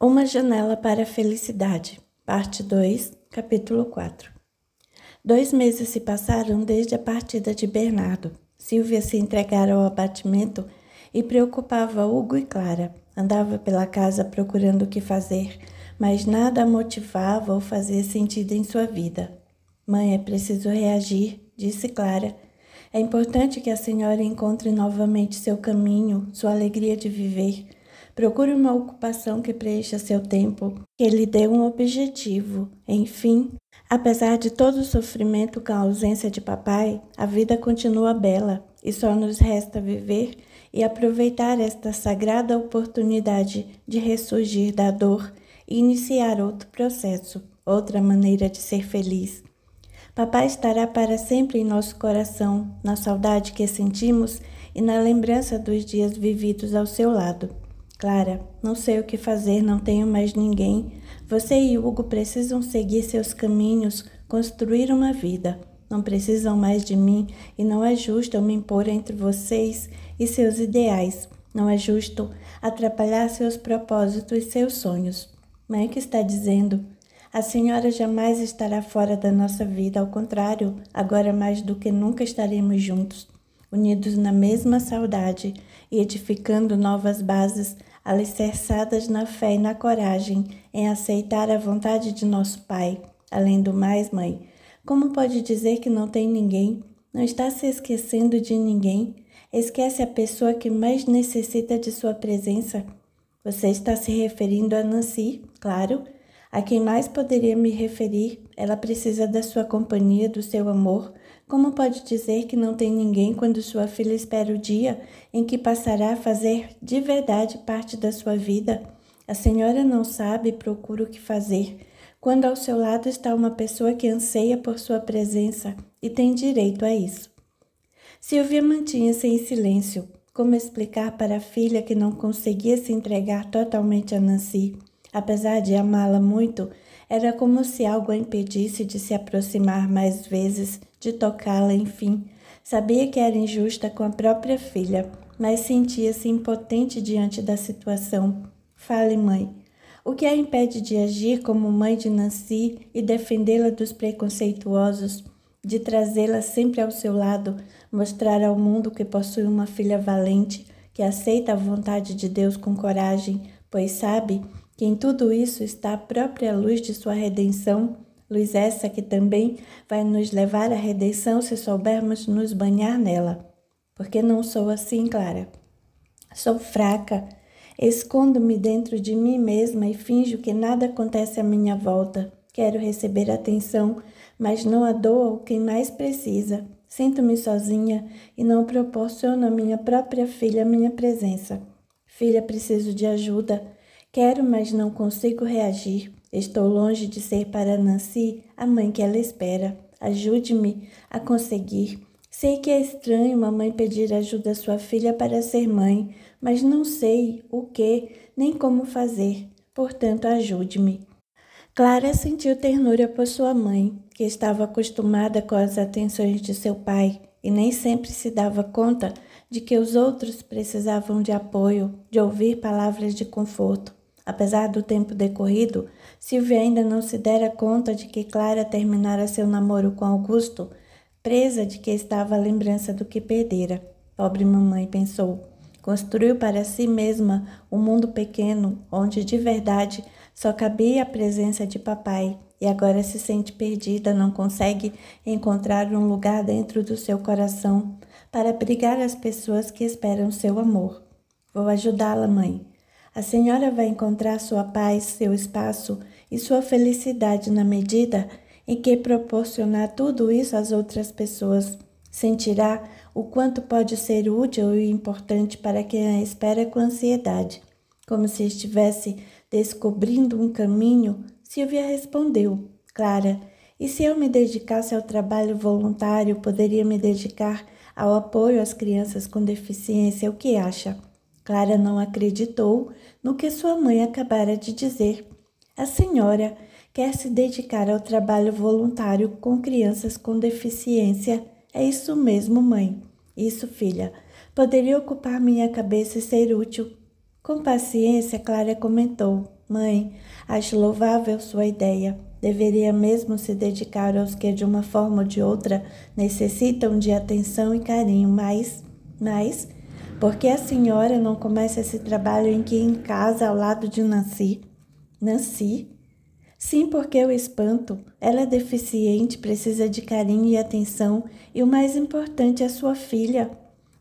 Uma Janela para a Felicidade, Parte 2, Capítulo 4 Dois meses se passaram desde a partida de Bernardo. Silvia se entregara ao abatimento e preocupava Hugo e Clara. Andava pela casa procurando o que fazer, mas nada a motivava ou fazia sentido em sua vida. Mãe, é preciso reagir, disse Clara. É importante que a senhora encontre novamente seu caminho, sua alegria de viver. Procure uma ocupação que preencha seu tempo, que lhe dê um objetivo. Enfim, apesar de todo o sofrimento com a ausência de papai, a vida continua bela e só nos resta viver e aproveitar esta sagrada oportunidade de ressurgir da dor e iniciar outro processo, outra maneira de ser feliz. Papai estará para sempre em nosso coração, na saudade que sentimos e na lembrança dos dias vividos ao seu lado. Clara, não sei o que fazer, não tenho mais ninguém. Você e Hugo precisam seguir seus caminhos, construir uma vida. Não precisam mais de mim e não é justo eu me impor entre vocês e seus ideais. Não é justo atrapalhar seus propósitos e seus sonhos. Mãe que está dizendo: a senhora jamais estará fora da nossa vida, ao contrário, agora mais do que nunca estaremos juntos unidos na mesma saudade e edificando novas bases alicerçadas na fé e na coragem em aceitar a vontade de nosso Pai. Além do mais, mãe, como pode dizer que não tem ninguém? Não está se esquecendo de ninguém? Esquece a pessoa que mais necessita de sua presença? Você está se referindo a Nancy, claro. A quem mais poderia me referir? Ela precisa da sua companhia, do seu amor. Como pode dizer que não tem ninguém quando sua filha espera o dia em que passará a fazer de verdade parte da sua vida? A senhora não sabe e procura o que fazer. Quando ao seu lado está uma pessoa que anseia por sua presença e tem direito a isso. Silvia mantinha-se em silêncio. Como explicar para a filha que não conseguia se entregar totalmente a Nancy? Apesar de amá-la muito, era como se algo a impedisse de se aproximar mais vezes de tocá-la, enfim. Sabia que era injusta com a própria filha, mas sentia-se impotente diante da situação. Fale, mãe. O que a impede de agir como mãe de Nancy e defendê-la dos preconceituosos, de trazê-la sempre ao seu lado, mostrar ao mundo que possui uma filha valente, que aceita a vontade de Deus com coragem, pois sabe que em tudo isso está a própria luz de sua redenção? luz essa que também vai nos levar à redenção se soubermos nos banhar nela. Porque não sou assim, Clara. Sou fraca, escondo-me dentro de mim mesma e finjo que nada acontece à minha volta. Quero receber atenção, mas não a dou ao quem mais precisa. Sinto-me sozinha e não proporciono à minha própria filha minha presença. Filha, preciso de ajuda. Quero, mas não consigo reagir. Estou longe de ser para Nancy a mãe que ela espera. Ajude-me a conseguir. Sei que é estranho uma mãe pedir ajuda à sua filha para ser mãe, mas não sei o que nem como fazer. Portanto, ajude-me. Clara sentiu ternura por sua mãe, que estava acostumada com as atenções de seu pai e nem sempre se dava conta de que os outros precisavam de apoio, de ouvir palavras de conforto. Apesar do tempo decorrido, Silvia ainda não se dera conta de que Clara terminara seu namoro com Augusto, presa de que estava a lembrança do que perdera. Pobre mamãe, pensou. Construiu para si mesma um mundo pequeno onde de verdade só cabia a presença de papai e agora se sente perdida, não consegue encontrar um lugar dentro do seu coração para abrigar as pessoas que esperam seu amor. Vou ajudá-la, mãe. A senhora vai encontrar sua paz, seu espaço e sua felicidade na medida em que proporcionar tudo isso às outras pessoas. Sentirá o quanto pode ser útil e importante para quem a espera com ansiedade. Como se estivesse descobrindo um caminho, Silvia respondeu, Clara. E se eu me dedicasse ao trabalho voluntário, poderia me dedicar ao apoio às crianças com deficiência, o que acha? Clara não acreditou, no que sua mãe acabara de dizer. A senhora quer se dedicar ao trabalho voluntário com crianças com deficiência. É isso mesmo, mãe. Isso, filha. Poderia ocupar minha cabeça e ser útil. Com paciência, Clara comentou: Mãe, acho louvável sua ideia. Deveria mesmo se dedicar aos que, de uma forma ou de outra, necessitam de atenção e carinho, mas. Mas porque a senhora não começa esse trabalho em que em casa ao lado de Nancy? Nancy? Sim, porque eu espanto. Ela é deficiente, precisa de carinho e atenção, e o mais importante é sua filha.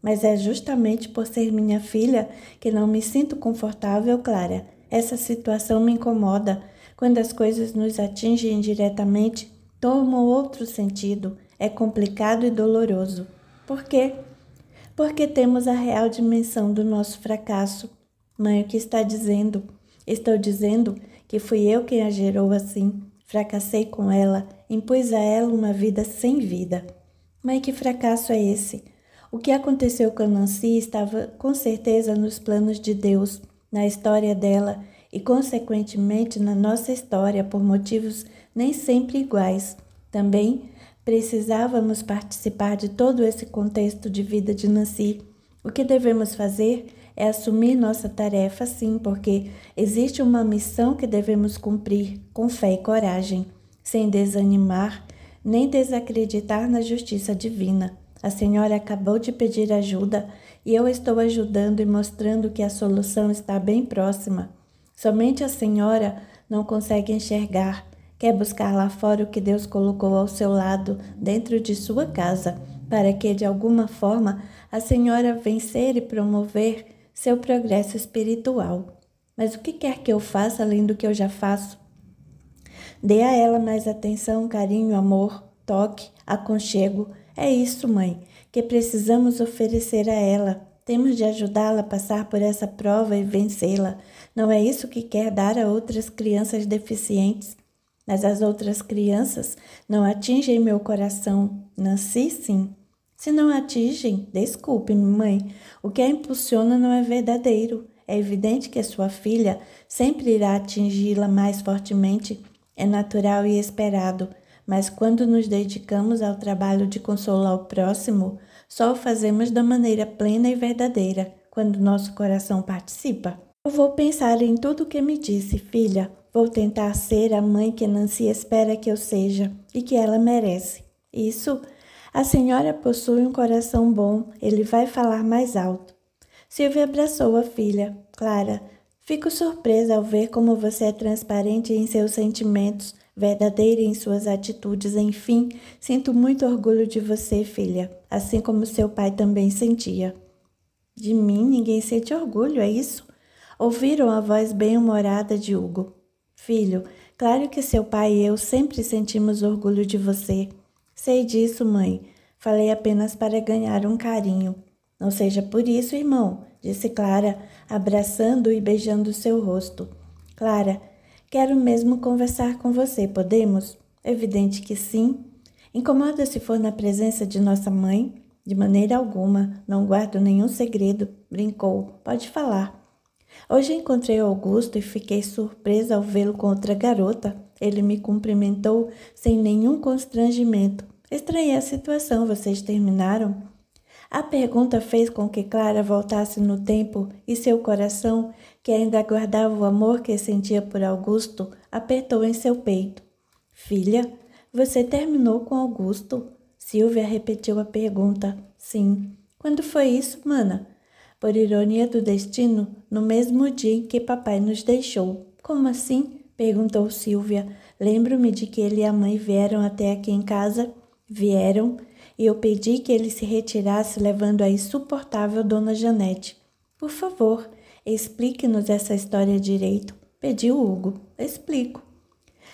Mas é justamente por ser minha filha que não me sinto confortável, Clara. Essa situação me incomoda. Quando as coisas nos atingem diretamente, tomam outro sentido. É complicado e doloroso. Por quê? porque temos a real dimensão do nosso fracasso. Mãe, é? o que está dizendo? Estou dizendo que fui eu quem a gerou assim. Fracassei com ela, impus a ela uma vida sem vida. Mãe, que fracasso é esse? O que aconteceu com Nancy estava com certeza nos planos de Deus, na história dela e, consequentemente, na nossa história por motivos nem sempre iguais. Também Precisávamos participar de todo esse contexto de vida de Nancy. O que devemos fazer é assumir nossa tarefa, sim, porque existe uma missão que devemos cumprir com fé e coragem, sem desanimar nem desacreditar na justiça divina. A senhora acabou de pedir ajuda e eu estou ajudando e mostrando que a solução está bem próxima. Somente a senhora não consegue enxergar, Quer buscar lá fora o que Deus colocou ao seu lado, dentro de sua casa, para que, de alguma forma, a senhora vencer e promover seu progresso espiritual. Mas o que quer que eu faça além do que eu já faço? Dê a ela mais atenção, carinho, amor, toque, aconchego. É isso, mãe, que precisamos oferecer a ela. Temos de ajudá-la a passar por essa prova e vencê-la. Não é isso que quer dar a outras crianças deficientes mas as outras crianças não atingem meu coração. Nancy, sim. Se não atingem, desculpe-me, mãe. O que a impulsiona não é verdadeiro. É evidente que sua filha sempre irá atingi-la mais fortemente. É natural e esperado. Mas quando nos dedicamos ao trabalho de consolar o próximo, só o fazemos da maneira plena e verdadeira, quando nosso coração participa. Eu vou pensar em tudo o que me disse, filha. Vou tentar ser a mãe que Nancy espera que eu seja e que ela merece. Isso? A senhora possui um coração bom, ele vai falar mais alto. Silvia abraçou a filha. Clara, fico surpresa ao ver como você é transparente em seus sentimentos, verdadeira em suas atitudes, enfim, sinto muito orgulho de você, filha, assim como seu pai também sentia. De mim ninguém sente orgulho, é isso? Ouviram a voz bem-humorada de Hugo. Filho, claro que seu pai e eu sempre sentimos orgulho de você. Sei disso, mãe. Falei apenas para ganhar um carinho. Não seja por isso, irmão, disse Clara, abraçando e beijando seu rosto. Clara, quero mesmo conversar com você, podemos? Evidente que sim. Incomoda se for na presença de nossa mãe? De maneira alguma, não guardo nenhum segredo, brincou. Pode falar. Hoje encontrei Augusto e fiquei surpresa ao vê-lo com outra garota. Ele me cumprimentou sem nenhum constrangimento. Estranhei a situação, vocês terminaram? A pergunta fez com que Clara voltasse no tempo e seu coração, que ainda guardava o amor que sentia por Augusto, apertou em seu peito. Filha, você terminou com Augusto? Silvia repetiu a pergunta. Sim. Quando foi isso, mana? Por ironia do destino, no mesmo dia em que papai nos deixou. Como assim? perguntou Silvia. Lembro-me de que ele e a mãe vieram até aqui em casa. Vieram, e eu pedi que ele se retirasse, levando a insuportável Dona Janete. Por favor, explique-nos essa história direito, pediu Hugo. Explico.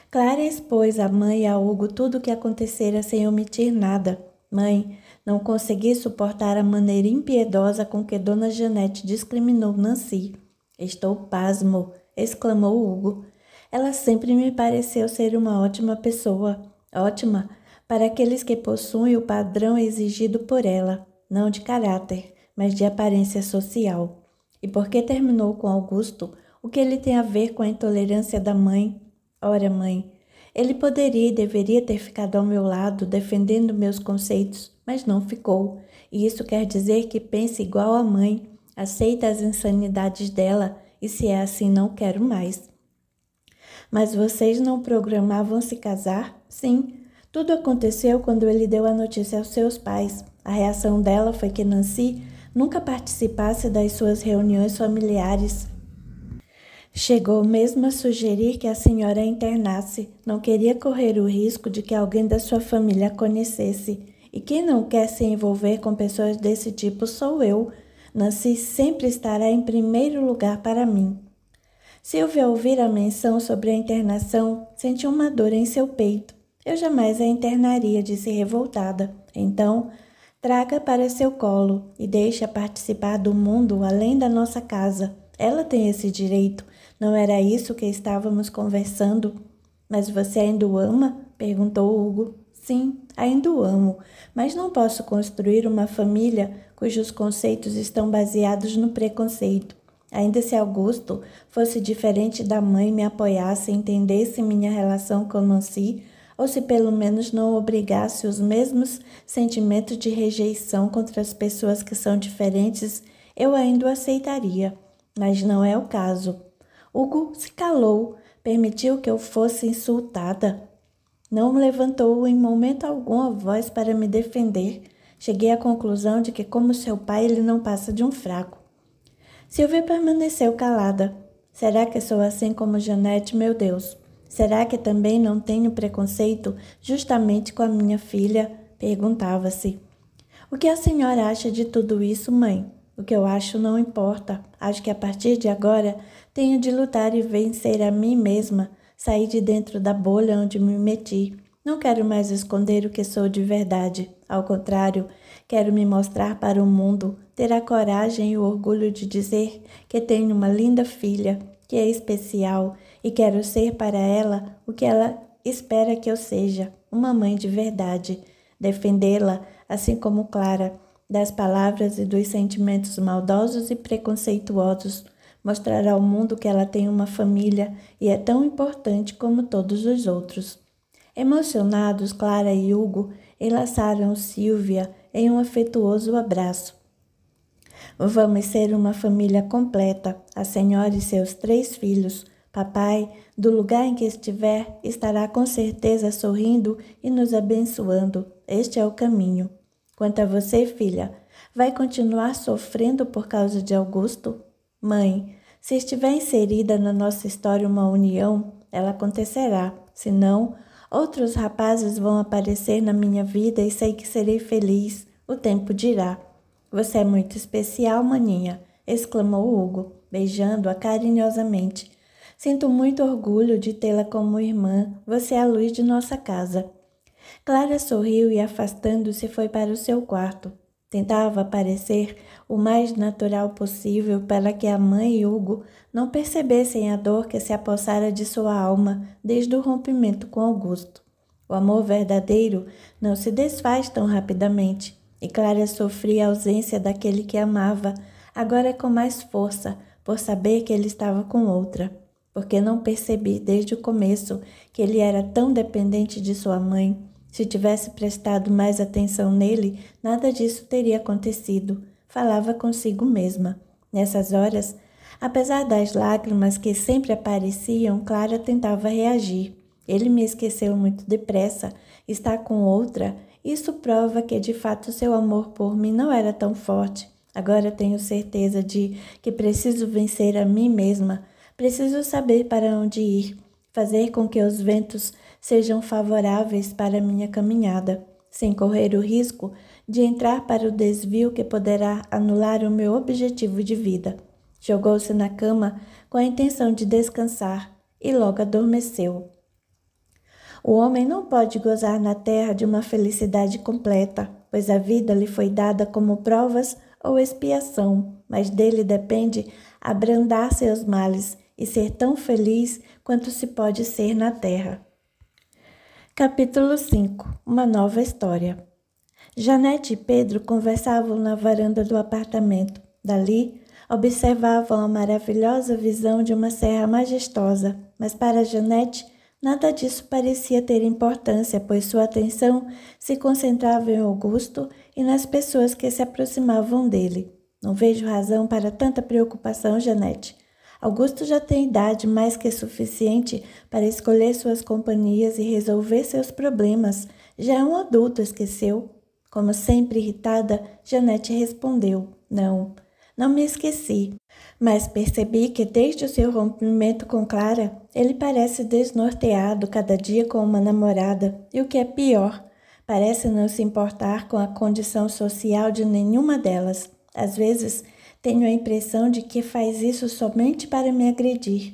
Clara expôs à mãe e a Hugo tudo o que acontecera sem omitir nada. Mãe, não consegui suportar a maneira impiedosa com que Dona Janete discriminou Nancy. Estou pasmo, exclamou Hugo. Ela sempre me pareceu ser uma ótima pessoa. Ótima para aqueles que possuem o padrão exigido por ela, não de caráter, mas de aparência social. E por que terminou com Augusto, o que ele tem a ver com a intolerância da mãe? Ora, mãe, ele poderia e deveria ter ficado ao meu lado defendendo meus conceitos, mas não ficou. E isso quer dizer que pensa igual à mãe, aceita as insanidades dela e se é assim, não quero mais. Mas vocês não programavam se casar? Sim. Tudo aconteceu quando ele deu a notícia aos seus pais. A reação dela foi que Nancy nunca participasse das suas reuniões familiares. Chegou mesmo a sugerir que a senhora internasse, não queria correr o risco de que alguém da sua família a conhecesse. E quem não quer se envolver com pessoas desse tipo sou eu. Nancy sempre estará em primeiro lugar para mim. Silvia ouvir a menção sobre a internação, sentiu uma dor em seu peito. Eu jamais a internaria, disse revoltada. Então, traga para seu colo e deixa participar do mundo além da nossa casa. Ela tem esse direito. Não era isso que estávamos conversando? Mas você ainda o ama? perguntou Hugo. Sim, Ainda o amo, mas não posso construir uma família cujos conceitos estão baseados no preconceito. Ainda se Augusto fosse diferente da mãe, me apoiasse, entendesse minha relação com Nancy, ou se pelo menos não obrigasse os mesmos sentimentos de rejeição contra as pessoas que são diferentes, eu ainda o aceitaria. Mas não é o caso. Hugo se calou, permitiu que eu fosse insultada, não levantou em momento algum a voz para me defender. Cheguei à conclusão de que, como seu pai, ele não passa de um fraco. Silvia permaneceu calada. Será que sou assim como Janete, meu Deus? Será que também não tenho preconceito justamente com a minha filha? Perguntava-se. O que a senhora acha de tudo isso, mãe? O que eu acho não importa. Acho que a partir de agora tenho de lutar e vencer a mim mesma Saí de dentro da bolha onde me meti. Não quero mais esconder o que sou de verdade. Ao contrário, quero me mostrar para o mundo, ter a coragem e o orgulho de dizer que tenho uma linda filha, que é especial e quero ser para ela o que ela espera que eu seja, uma mãe de verdade. Defendê-la, assim como Clara, das palavras e dos sentimentos maldosos e preconceituosos, mostrar ao mundo que ela tem uma família e é tão importante como todos os outros. Emocionados, Clara e Hugo enlaçaram Silvia em um afetuoso abraço. Vamos ser uma família completa, a senhora e seus três filhos. Papai, do lugar em que estiver, estará com certeza sorrindo e nos abençoando. Este é o caminho. Quanto a você, filha, vai continuar sofrendo por causa de Augusto? Mãe, se estiver inserida na nossa história uma união, ela acontecerá, senão outros rapazes vão aparecer na minha vida e sei que serei feliz, o tempo dirá. Você é muito especial, maninha, exclamou Hugo, beijando-a carinhosamente. Sinto muito orgulho de tê-la como irmã, você é a luz de nossa casa. Clara sorriu e, afastando-se, foi para o seu quarto. Tentava parecer o mais natural possível para que a mãe e Hugo não percebessem a dor que se apossara de sua alma desde o rompimento com Augusto. O amor verdadeiro não se desfaz tão rapidamente, e Clara sofria a ausência daquele que amava, agora com mais força, por saber que ele estava com outra. Porque não percebi desde o começo que ele era tão dependente de sua mãe se tivesse prestado mais atenção nele, nada disso teria acontecido. Falava consigo mesma. Nessas horas, apesar das lágrimas que sempre apareciam, Clara tentava reagir. Ele me esqueceu muito depressa, está com outra. Isso prova que de fato seu amor por mim não era tão forte. Agora tenho certeza de que preciso vencer a mim mesma. Preciso saber para onde ir, fazer com que os ventos sejam favoráveis para minha caminhada, sem correr o risco de entrar para o desvio que poderá anular o meu objetivo de vida. Jogou-se na cama com a intenção de descansar e logo adormeceu. O homem não pode gozar na terra de uma felicidade completa, pois a vida lhe foi dada como provas ou expiação, mas dele depende abrandar seus males e ser tão feliz quanto se pode ser na terra. Capítulo 5 Uma nova história. Janete e Pedro conversavam na varanda do apartamento. Dali, observavam a maravilhosa visão de uma serra majestosa, mas para Janete, nada disso parecia ter importância, pois sua atenção se concentrava em Augusto e nas pessoas que se aproximavam dele. Não vejo razão para tanta preocupação, Janete, Augusto já tem idade mais que suficiente para escolher suas companhias e resolver seus problemas. Já é um adulto, esqueceu? Como sempre irritada, Janete respondeu: Não, não me esqueci. Mas percebi que desde o seu rompimento com Clara, ele parece desnorteado cada dia com uma namorada, e o que é pior, parece não se importar com a condição social de nenhuma delas. Às vezes, tenho a impressão de que faz isso somente para me agredir.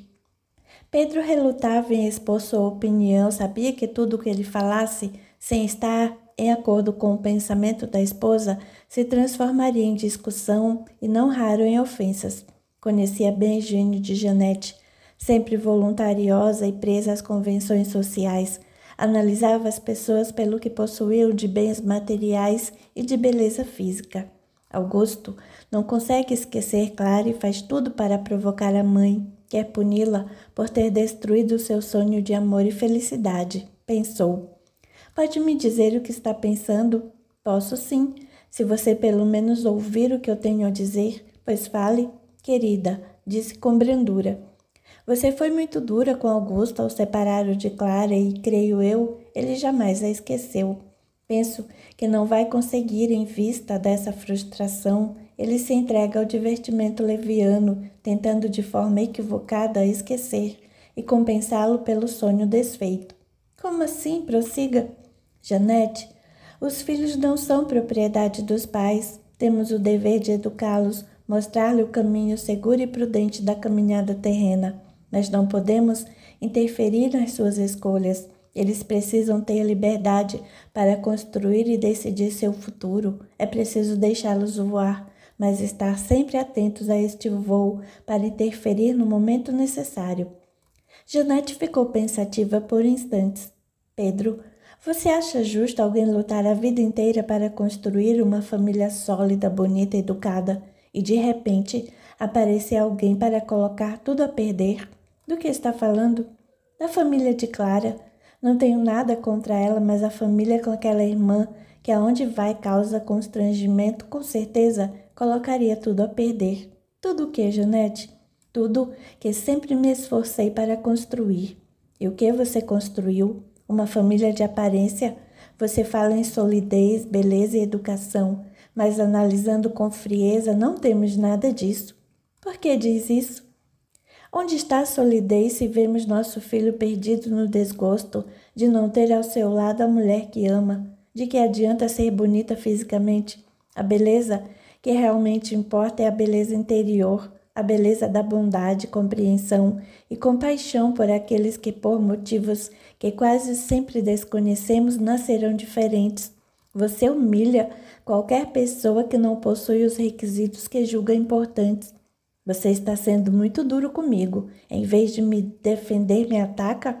Pedro relutava em expor sua opinião, sabia que tudo o que ele falasse, sem estar em acordo com o pensamento da esposa, se transformaria em discussão e não raro em ofensas. Conhecia bem o gênio de Janete, sempre voluntariosa e presa às convenções sociais. Analisava as pessoas pelo que possuíam de bens materiais e de beleza física. Augusto não consegue esquecer Clara e faz tudo para provocar a mãe. Quer é puni-la por ter destruído seu sonho de amor e felicidade, pensou. Pode me dizer o que está pensando? Posso sim, se você pelo menos ouvir o que eu tenho a dizer, pois fale, querida, disse com brandura. Você foi muito dura com Augusto ao separar-o de Clara e, creio eu, ele jamais a esqueceu. Penso que não vai conseguir, em vista dessa frustração ele se entrega ao divertimento leviano, tentando de forma equivocada esquecer e compensá-lo pelo sonho desfeito. Como assim? Prossiga. Janete, os filhos não são propriedade dos pais. Temos o dever de educá-los, mostrar-lhe o caminho seguro e prudente da caminhada terrena. Mas não podemos interferir nas suas escolhas. Eles precisam ter liberdade para construir e decidir seu futuro. É preciso deixá-los voar, mas estar sempre atentos a este voo para interferir no momento necessário. Janete ficou pensativa por instantes. Pedro, você acha justo alguém lutar a vida inteira para construir uma família sólida, bonita, educada e de repente aparecer alguém para colocar tudo a perder? Do que está falando? Da família de Clara. Não tenho nada contra ela, mas a família com aquela irmã que aonde vai causa constrangimento, com certeza colocaria tudo a perder. Tudo o que, Janete? Tudo que sempre me esforcei para construir. E o que você construiu? Uma família de aparência? Você fala em solidez, beleza e educação, mas analisando com frieza não temos nada disso. Por que diz isso? Onde está a solidez se vemos nosso filho perdido no desgosto de não ter ao seu lado a mulher que ama? De que adianta ser bonita fisicamente? A beleza que realmente importa é a beleza interior, a beleza da bondade, compreensão e compaixão por aqueles que, por motivos que quase sempre desconhecemos, nascerão diferentes. Você humilha qualquer pessoa que não possui os requisitos que julga importantes. Você está sendo muito duro comigo. Em vez de me defender, me ataca?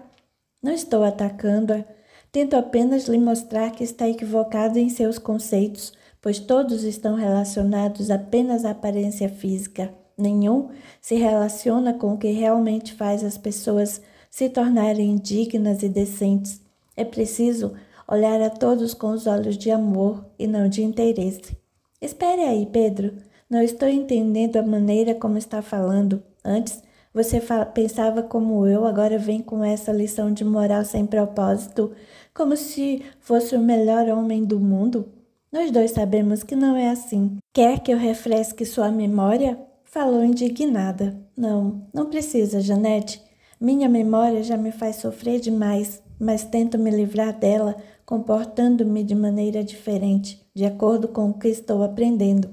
Não estou atacando-a. Tento apenas lhe mostrar que está equivocado em seus conceitos pois todos estão relacionados apenas à aparência física. Nenhum se relaciona com o que realmente faz as pessoas se tornarem dignas e decentes. É preciso olhar a todos com os olhos de amor e não de interesse. Espere aí, Pedro. Não estou entendendo a maneira como está falando. Antes, você fala, pensava como eu, agora vem com essa lição de moral sem propósito, como se fosse o melhor homem do mundo. Nós dois sabemos que não é assim. Quer que eu refresque sua memória? Falou indignada. Não, não precisa, Janete. Minha memória já me faz sofrer demais, mas tento me livrar dela comportando-me de maneira diferente, de acordo com o que estou aprendendo.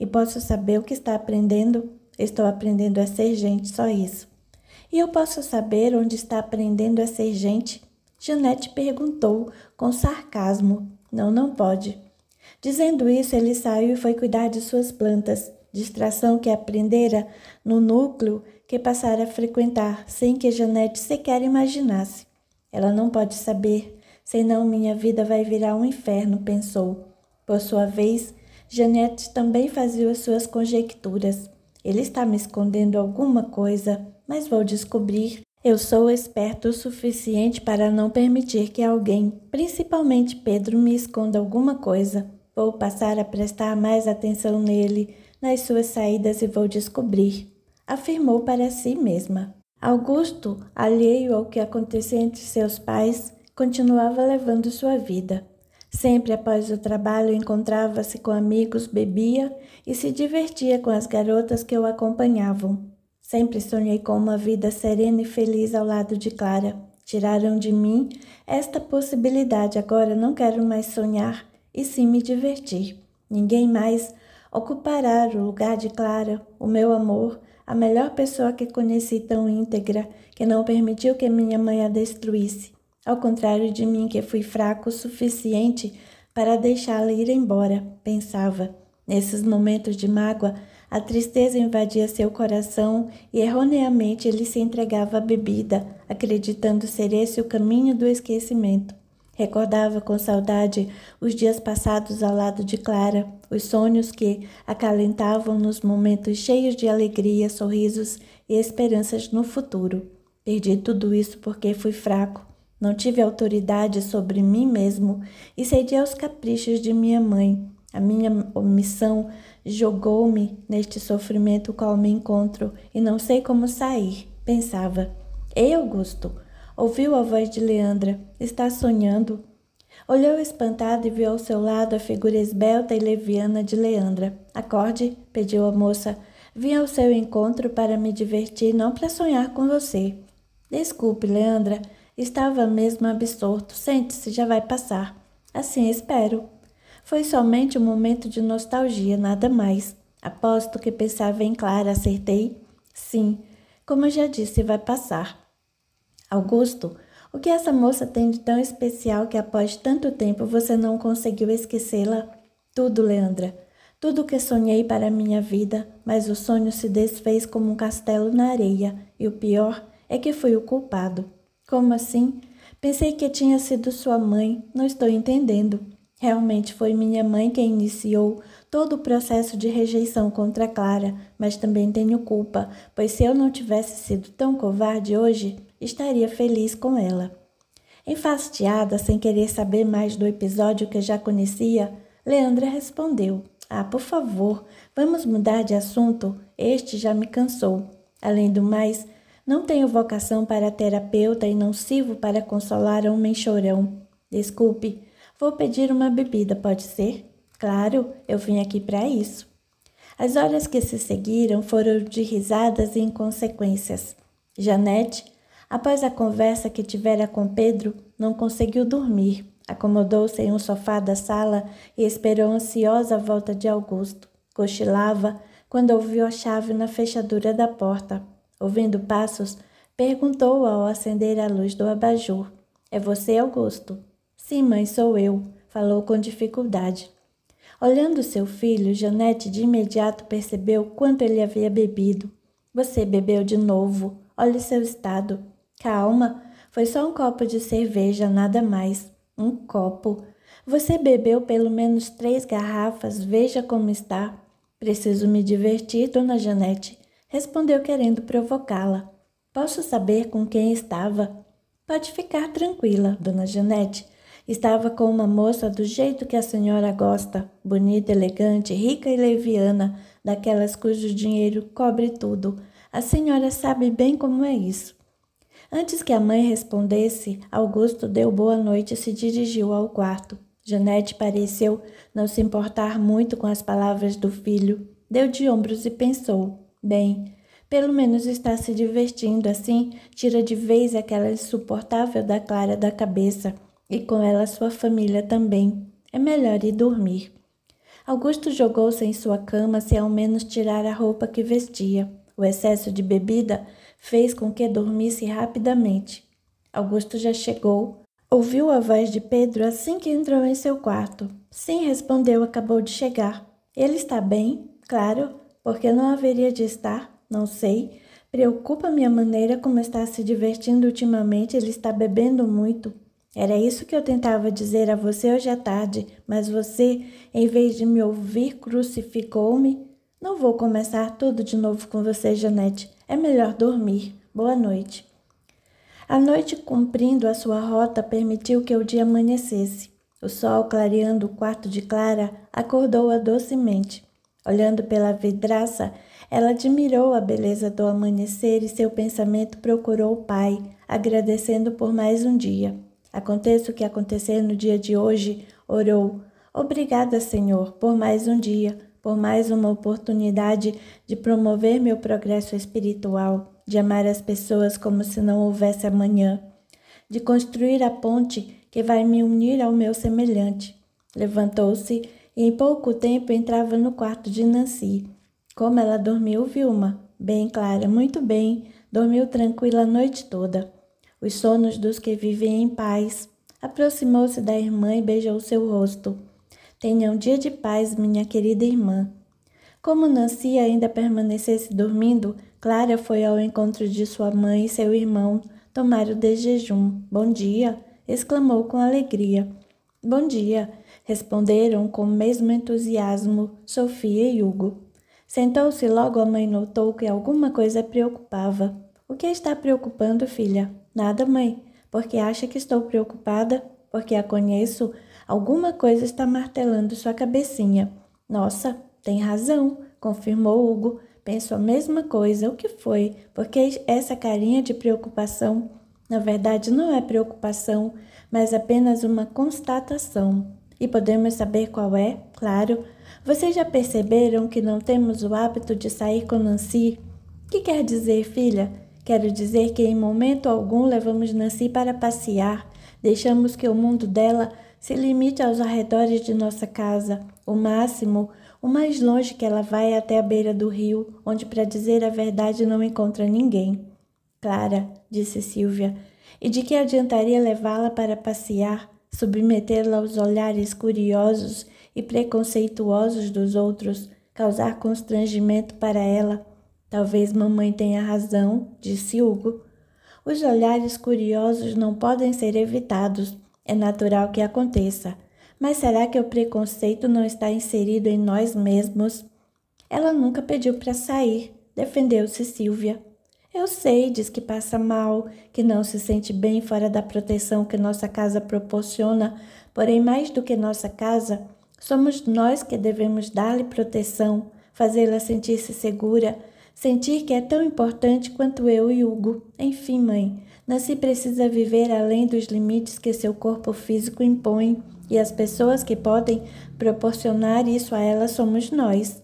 E posso saber o que está aprendendo? Estou aprendendo a ser gente, só isso. E eu posso saber onde está aprendendo a ser gente? Janete perguntou com sarcasmo. Não, não pode. Dizendo isso, ele saiu e foi cuidar de suas plantas, distração que aprendera no núcleo que passara a frequentar, sem que Janete sequer imaginasse. Ela não pode saber, senão minha vida vai virar um inferno, pensou. Por sua vez, Janete também fazia as suas conjecturas. Ele está me escondendo alguma coisa, mas vou descobrir. Eu sou esperto o suficiente para não permitir que alguém, principalmente Pedro, me esconda alguma coisa. Vou passar a prestar mais atenção nele, nas suas saídas e vou descobrir, afirmou para si mesma. Augusto, alheio ao que acontecia entre seus pais, continuava levando sua vida. Sempre após o trabalho, encontrava-se com amigos, bebia e se divertia com as garotas que o acompanhavam. Sempre sonhei com uma vida serena e feliz ao lado de Clara. Tiraram de mim esta possibilidade, agora não quero mais sonhar e sim me divertir. Ninguém mais ocupará o lugar de Clara, o meu amor, a melhor pessoa que conheci tão íntegra, que não permitiu que minha mãe a destruísse, ao contrário de mim que fui fraco o suficiente para deixá-la ir embora, pensava. Nesses momentos de mágoa, a tristeza invadia seu coração e erroneamente ele se entregava à bebida, acreditando ser esse o caminho do esquecimento. Recordava com saudade os dias passados ao lado de Clara, os sonhos que acalentavam nos momentos cheios de alegria, sorrisos e esperanças no futuro. Perdi tudo isso porque fui fraco, não tive autoridade sobre mim mesmo e cedi aos caprichos de minha mãe. A minha omissão jogou-me neste sofrimento qual me encontro e não sei como sair, pensava. Ei, Augusto, Ouviu a voz de Leandra. Está sonhando? Olhou espantado e viu ao seu lado a figura esbelta e leviana de Leandra. Acorde, pediu a moça. Vim ao seu encontro para me divertir, não para sonhar com você. Desculpe, Leandra. Estava mesmo absorto. Sente-se, já vai passar. Assim espero. Foi somente um momento de nostalgia, nada mais. Aposto que pensava em Clara, acertei? Sim. Como eu já disse, vai passar. Augusto, o que essa moça tem de tão especial que após tanto tempo você não conseguiu esquecê-la? Tudo, Leandra. Tudo que sonhei para minha vida, mas o sonho se desfez como um castelo na areia, e o pior é que fui o culpado. Como assim? Pensei que tinha sido sua mãe, não estou entendendo. Realmente foi minha mãe quem iniciou todo o processo de rejeição contra Clara, mas também tenho culpa, pois se eu não tivesse sido tão covarde hoje, estaria feliz com ela. Enfastiada, sem querer saber mais do episódio que já conhecia, Leandra respondeu: Ah, por favor, vamos mudar de assunto, este já me cansou. Além do mais, não tenho vocação para terapeuta e não sirvo para consolar homem chorão. Desculpe, vou pedir uma bebida, pode ser? Claro, eu vim aqui para isso. As horas que se seguiram foram de risadas e inconsequências. Janete Após a conversa que tivera com Pedro, não conseguiu dormir. Acomodou-se em um sofá da sala e esperou ansiosa a volta de Augusto. Cochilava quando ouviu a chave na fechadura da porta. Ouvindo passos, perguntou ao acender a luz do abajur: É você, Augusto? Sim, mãe, sou eu, falou com dificuldade. Olhando seu filho, Janete de imediato percebeu quanto ele havia bebido. Você bebeu de novo. Olhe seu estado. Calma, foi só um copo de cerveja, nada mais. Um copo. Você bebeu pelo menos três garrafas, veja como está. Preciso me divertir, dona Janete, respondeu querendo provocá-la. Posso saber com quem estava? Pode ficar tranquila, dona Janete. Estava com uma moça do jeito que a senhora gosta, bonita, elegante, rica e leviana, daquelas cujo dinheiro cobre tudo. A senhora sabe bem como é isso. Antes que a mãe respondesse, Augusto deu boa noite e se dirigiu ao quarto. Janete pareceu não se importar muito com as palavras do filho. Deu de ombros e pensou: bem, pelo menos está se divertindo assim, tira de vez aquela insuportável da Clara da cabeça e com ela sua família também. É melhor ir dormir. Augusto jogou-se em sua cama sem ao menos tirar a roupa que vestia. O excesso de bebida fez com que dormisse rapidamente. Augusto já chegou, ouviu a voz de Pedro assim que entrou em seu quarto. Sim, respondeu, acabou de chegar. Ele está bem? Claro, porque não haveria de estar, não sei. Preocupa-me a maneira como está se divertindo ultimamente, ele está bebendo muito. Era isso que eu tentava dizer a você hoje à tarde, mas você, em vez de me ouvir, crucificou-me. Não vou começar tudo de novo com você, Janete. É melhor dormir. Boa noite. A noite, cumprindo a sua rota, permitiu que o dia amanhecesse. O sol, clareando o quarto de Clara, acordou-a docemente. Olhando pela vidraça, ela admirou a beleza do amanhecer e seu pensamento procurou o pai, agradecendo por mais um dia. Aconteça o que acontecer no dia de hoje, orou. Obrigada, Senhor, por mais um dia por mais uma oportunidade de promover meu progresso espiritual, de amar as pessoas como se não houvesse amanhã, de construir a ponte que vai me unir ao meu semelhante. Levantou-se e em pouco tempo entrava no quarto de Nancy. Como ela dormiu, Vilma? Bem, Clara, muito bem. Dormiu tranquila a noite toda. Os sonos dos que vivem em paz. Aproximou-se da irmã e beijou seu rosto. Tenha um dia de paz, minha querida irmã. Como Nancy ainda permanecesse dormindo, Clara foi ao encontro de sua mãe e seu irmão. Tomaram de jejum. Bom dia! exclamou com alegria. Bom dia! responderam com o mesmo entusiasmo Sofia e Hugo. Sentou-se logo a mãe notou que alguma coisa preocupava. O que está preocupando, filha? Nada, mãe. Porque acha que estou preocupada? Porque a conheço? Alguma coisa está martelando sua cabecinha. Nossa, tem razão, confirmou Hugo. Penso a mesma coisa. O que foi? Porque essa carinha de preocupação? Na verdade, não é preocupação, mas apenas uma constatação. E podemos saber qual é? Claro. Vocês já perceberam que não temos o hábito de sair com Nancy? O que quer dizer, filha? Quero dizer que em momento algum levamos Nancy para passear, deixamos que o mundo dela se limite aos arredores de nossa casa, o máximo, o mais longe que ela vai é até a beira do rio, onde, para dizer a verdade, não encontra ninguém. Clara, disse Silvia, e de que adiantaria levá-la para passear, submetê-la aos olhares curiosos e preconceituosos dos outros, causar constrangimento para ela? Talvez mamãe tenha razão, disse Hugo. Os olhares curiosos não podem ser evitados, é natural que aconteça, mas será que o preconceito não está inserido em nós mesmos? Ela nunca pediu para sair, defendeu-se Silvia. Eu sei, diz que passa mal, que não se sente bem fora da proteção que nossa casa proporciona, porém, mais do que nossa casa, somos nós que devemos dar-lhe proteção, fazê-la sentir-se segura, sentir que é tão importante quanto eu e Hugo. Enfim, mãe, Nancy precisa viver além dos limites que seu corpo físico impõe, e as pessoas que podem proporcionar isso a ela somos nós.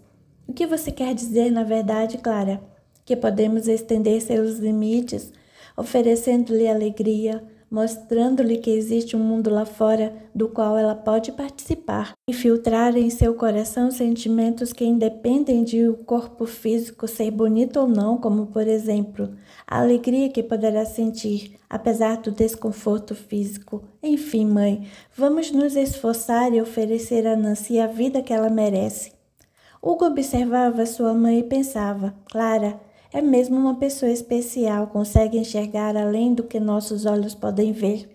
O que você quer dizer, na verdade, Clara? Que podemos estender seus limites, oferecendo-lhe alegria, mostrando-lhe que existe um mundo lá fora do qual ela pode participar, e filtrar em seu coração sentimentos que independem de o corpo físico ser bonito ou não, como por exemplo, a alegria que poderá sentir, apesar do desconforto físico. Enfim, mãe, vamos nos esforçar e oferecer a Nancy a vida que ela merece. Hugo observava sua mãe e pensava: Clara, é mesmo uma pessoa especial, consegue enxergar além do que nossos olhos podem ver.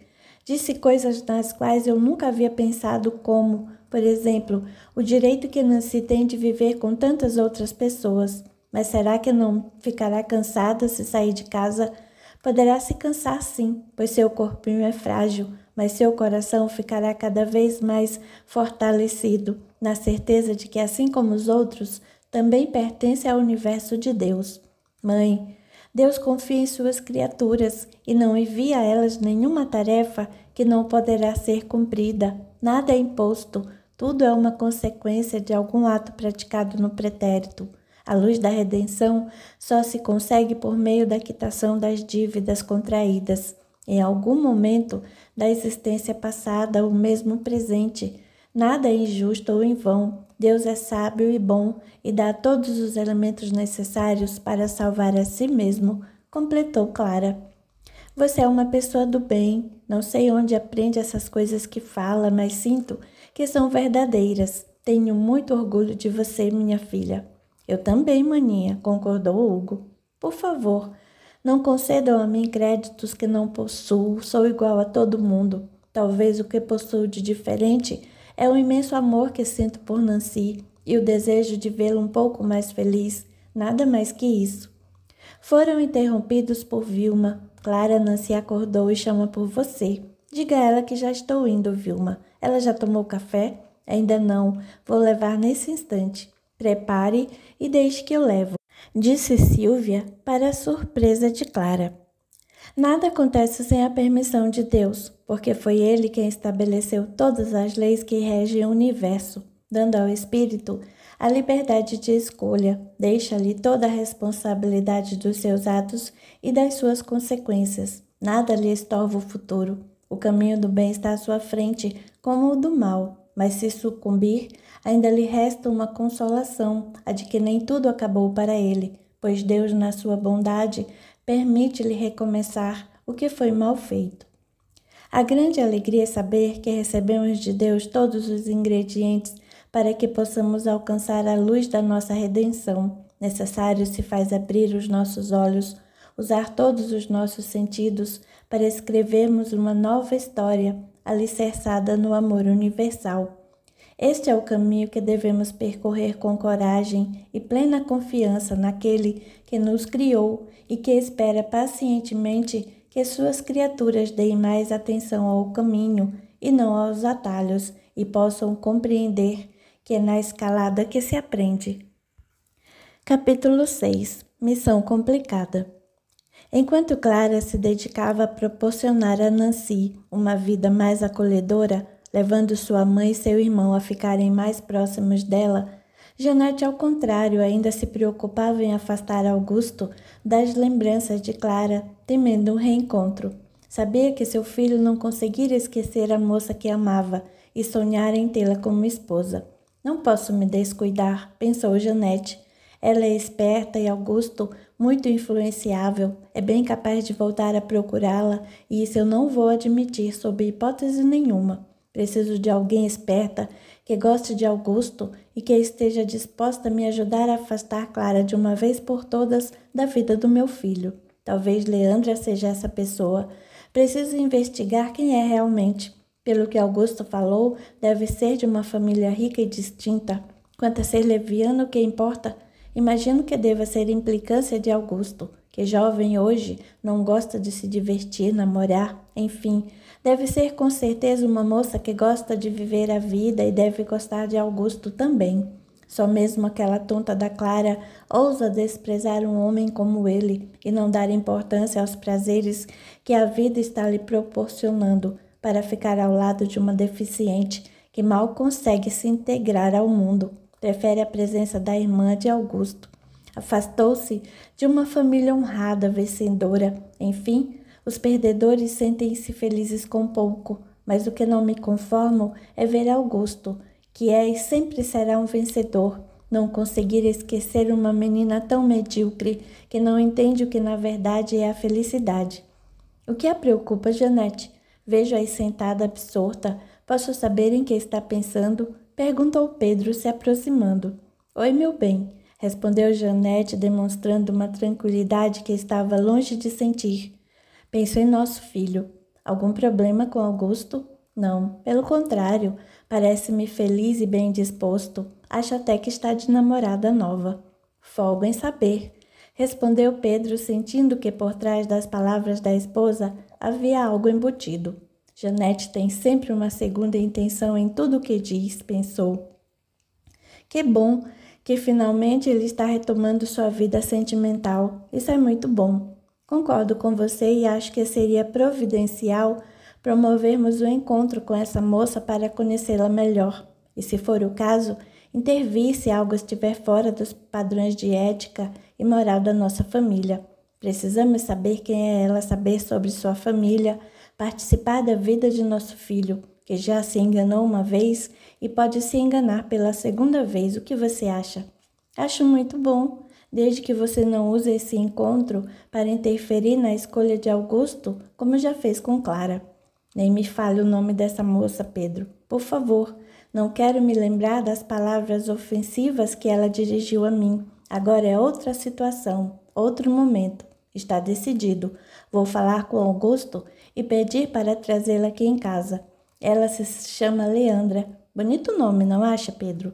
Disse coisas nas quais eu nunca havia pensado, como, por exemplo, o direito que Nancy tem de viver com tantas outras pessoas. Mas será que não ficará cansada se sair de casa? Poderá se cansar sim, pois seu corpinho é frágil, mas seu coração ficará cada vez mais fortalecido, na certeza de que, assim como os outros, também pertence ao universo de Deus. Mãe, Deus confia em suas criaturas e não envia a elas nenhuma tarefa que não poderá ser cumprida. Nada é imposto, tudo é uma consequência de algum ato praticado no pretérito. A luz da redenção só se consegue por meio da quitação das dívidas contraídas em algum momento da existência passada ou mesmo presente. Nada é injusto ou em vão. Deus é sábio e bom e dá todos os elementos necessários para salvar a si mesmo, completou Clara. Você é uma pessoa do bem. Não sei onde aprende essas coisas que fala, mas sinto que são verdadeiras. Tenho muito orgulho de você, minha filha. Eu também, maninha, concordou Hugo. Por favor, não concedam a mim créditos que não possuo, sou igual a todo mundo. Talvez o que possuo de diferente é o imenso amor que sinto por Nancy e o desejo de vê-la um pouco mais feliz, nada mais que isso. Foram interrompidos por Vilma. Clara Nancy acordou e chama por você. Diga a ela que já estou indo, Vilma. Ela já tomou café? Ainda não. Vou levar nesse instante. Prepare e deixe que eu levo, disse Silvia, para a surpresa de Clara. Nada acontece sem a permissão de Deus, porque foi Ele quem estabeleceu todas as leis que regem o universo, dando ao espírito a liberdade de escolha, deixa-lhe toda a responsabilidade dos seus atos e das suas consequências. Nada lhe estorva o futuro. O caminho do bem está à sua frente, como o do mal, mas se sucumbir, ainda lhe resta uma consolação, a de que nem tudo acabou para ele, pois Deus, na sua bondade, permite-lhe recomeçar o que foi mal feito. A grande alegria é saber que recebemos de Deus todos os ingredientes para que possamos alcançar a luz da nossa redenção. Necessário se faz abrir os nossos olhos, usar todos os nossos sentidos para escrevermos uma nova história alicerçada no amor universal. Este é o caminho que devemos percorrer com coragem e plena confiança naquele que nos criou e que espera pacientemente que suas criaturas deem mais atenção ao caminho e não aos atalhos e possam compreender que é na escalada que se aprende. Capítulo 6 Missão Complicada Enquanto Clara se dedicava a proporcionar a Nancy uma vida mais acolhedora, levando sua mãe e seu irmão a ficarem mais próximos dela, Janete, ao contrário, ainda se preocupava em afastar Augusto das lembranças de Clara, temendo um reencontro. Sabia que seu filho não conseguira esquecer a moça que amava e sonhar em tê-la como esposa. Não posso me descuidar, pensou Janete. Ela é esperta e Augusto, muito influenciável, é bem capaz de voltar a procurá-la, e isso eu não vou admitir sob hipótese nenhuma. Preciso de alguém esperta, que goste de Augusto e que esteja disposta a me ajudar a afastar Clara de uma vez por todas da vida do meu filho. Talvez Leandra seja essa pessoa. Preciso investigar quem é realmente. Pelo que Augusto falou, deve ser de uma família rica e distinta. Quanto a ser leviano, o que importa? Imagino que deva ser implicância de Augusto, que jovem hoje não gosta de se divertir, namorar, enfim, Deve ser com certeza uma moça que gosta de viver a vida e deve gostar de Augusto também. Só mesmo aquela tonta da Clara ousa desprezar um homem como ele e não dar importância aos prazeres que a vida está lhe proporcionando para ficar ao lado de uma deficiente que mal consegue se integrar ao mundo. Prefere a presença da irmã de Augusto. Afastou-se de uma família honrada, vencedora, enfim, os perdedores sentem-se felizes com pouco, mas o que não me conformo é ver Augusto, que é e sempre será um vencedor, não conseguir esquecer uma menina tão medíocre que não entende o que na verdade é a felicidade. O que a preocupa, Janete? vejo aí sentada absorta. Posso saber em que está pensando? Perguntou Pedro, se aproximando. Oi, meu bem, respondeu Janete, demonstrando uma tranquilidade que estava longe de sentir. Pensei em nosso filho. Algum problema com Augusto? Não, pelo contrário, parece-me feliz e bem disposto. Acho até que está de namorada nova. Folgo em saber. Respondeu Pedro, sentindo que por trás das palavras da esposa havia algo embutido. Janete tem sempre uma segunda intenção em tudo o que diz, pensou. Que bom que finalmente ele está retomando sua vida sentimental. Isso é muito bom. Concordo com você e acho que seria providencial promovermos o um encontro com essa moça para conhecê-la melhor. E se for o caso, intervir se algo estiver fora dos padrões de ética e moral da nossa família. Precisamos saber quem é ela, saber sobre sua família, participar da vida de nosso filho, que já se enganou uma vez e pode se enganar pela segunda vez. O que você acha? Acho muito bom desde que você não use esse encontro para interferir na escolha de Augusto, como já fez com Clara. Nem me fale o nome dessa moça, Pedro. Por favor, não quero me lembrar das palavras ofensivas que ela dirigiu a mim. Agora é outra situação, outro momento. Está decidido. Vou falar com Augusto e pedir para trazê-la aqui em casa. Ela se chama Leandra. Bonito nome, não acha, Pedro?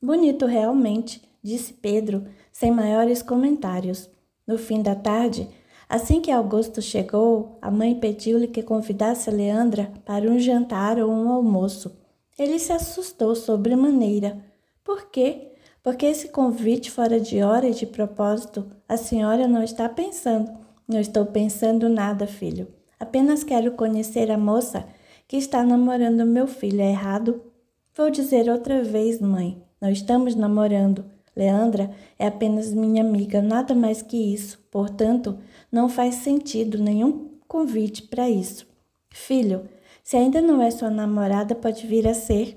Bonito realmente, disse Pedro, sem maiores comentários. No fim da tarde, assim que Augusto chegou, a mãe pediu-lhe que convidasse Leandra para um jantar ou um almoço. Ele se assustou sobremaneira. Por quê? Porque esse convite fora de hora e de propósito, a senhora não está pensando. Não estou pensando nada, filho. Apenas quero conhecer a moça que está namorando meu filho, é errado? Vou dizer outra vez, mãe, não estamos namorando. Leandra é apenas minha amiga, nada mais que isso. Portanto, não faz sentido nenhum convite para isso. Filho, se ainda não é sua namorada, pode vir a ser.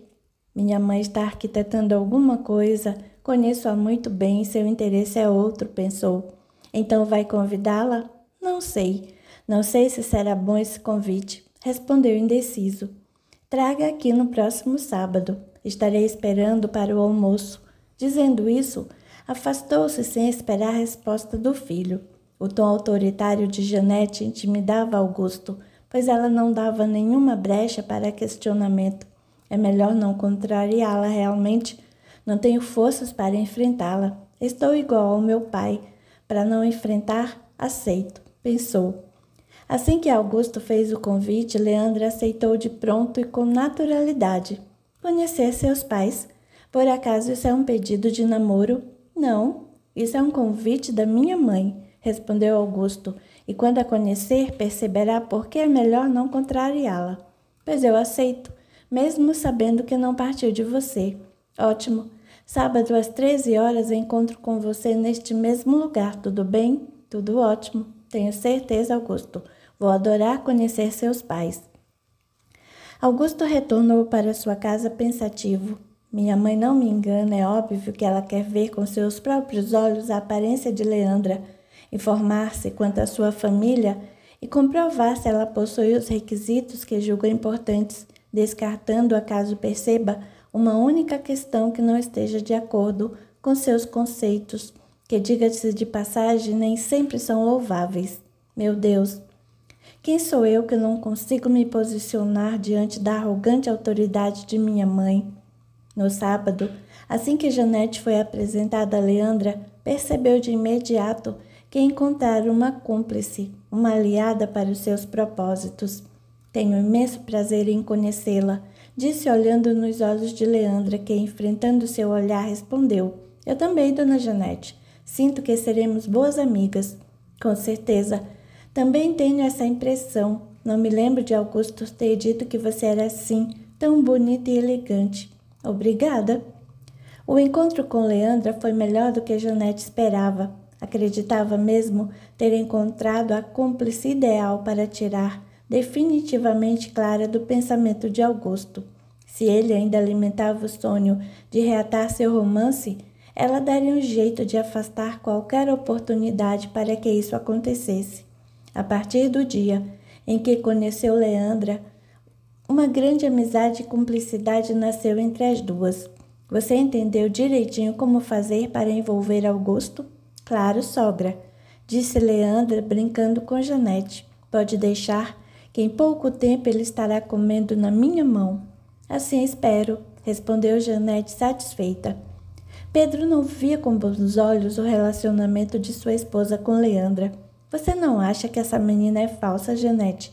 Minha mãe está arquitetando alguma coisa, conheço-a muito bem, seu interesse é outro, pensou. Então vai convidá-la? Não sei. Não sei se será bom esse convite, respondeu indeciso. Traga aqui no próximo sábado. Estarei esperando para o almoço. Dizendo isso, afastou-se sem esperar a resposta do filho. O tom autoritário de Janete intimidava Augusto, pois ela não dava nenhuma brecha para questionamento. É melhor não contrariá-la realmente. Não tenho forças para enfrentá-la. Estou igual ao meu pai. Para não enfrentar, aceito, pensou. Assim que Augusto fez o convite, Leandra aceitou de pronto e com naturalidade. Conhecer seus pais por acaso isso é um pedido de namoro? Não, isso é um convite da minha mãe, respondeu Augusto, e quando a conhecer, perceberá por que é melhor não contrariá-la. Pois eu aceito, mesmo sabendo que não partiu de você. Ótimo. Sábado às 13 horas encontro com você neste mesmo lugar, tudo bem? Tudo ótimo. Tenho certeza, Augusto. Vou adorar conhecer seus pais. Augusto retornou para sua casa pensativo. Minha mãe não me engana, é óbvio que ela quer ver com seus próprios olhos a aparência de Leandra, informar-se quanto à sua família e comprovar se ela possui os requisitos que julga importantes, descartando acaso perceba uma única questão que não esteja de acordo com seus conceitos, que, diga-se de passagem, nem sempre são louváveis. Meu Deus, quem sou eu que não consigo me posicionar diante da arrogante autoridade de minha mãe? No sábado, assim que Janete foi apresentada a Leandra, percebeu de imediato que encontrara uma cúmplice, uma aliada para os seus propósitos. Tenho imenso prazer em conhecê-la, disse olhando nos olhos de Leandra, que, enfrentando seu olhar, respondeu: Eu também, dona Janete. Sinto que seremos boas amigas. Com certeza. Também tenho essa impressão. Não me lembro de Augusto ter dito que você era assim, tão bonita e elegante. Obrigada. O encontro com Leandra foi melhor do que Janete esperava. Acreditava mesmo ter encontrado a cúmplice ideal para tirar definitivamente Clara do pensamento de Augusto. Se ele ainda alimentava o sonho de reatar seu romance, ela daria um jeito de afastar qualquer oportunidade para que isso acontecesse. A partir do dia em que conheceu Leandra, uma grande amizade e cumplicidade nasceu entre as duas. Você entendeu direitinho como fazer para envolver Augusto? Claro, sogra, disse Leandra, brincando com Janete. Pode deixar, que em pouco tempo ele estará comendo na minha mão. Assim espero, respondeu Janete satisfeita. Pedro não via com bons olhos o relacionamento de sua esposa com Leandra. Você não acha que essa menina é falsa, Janete?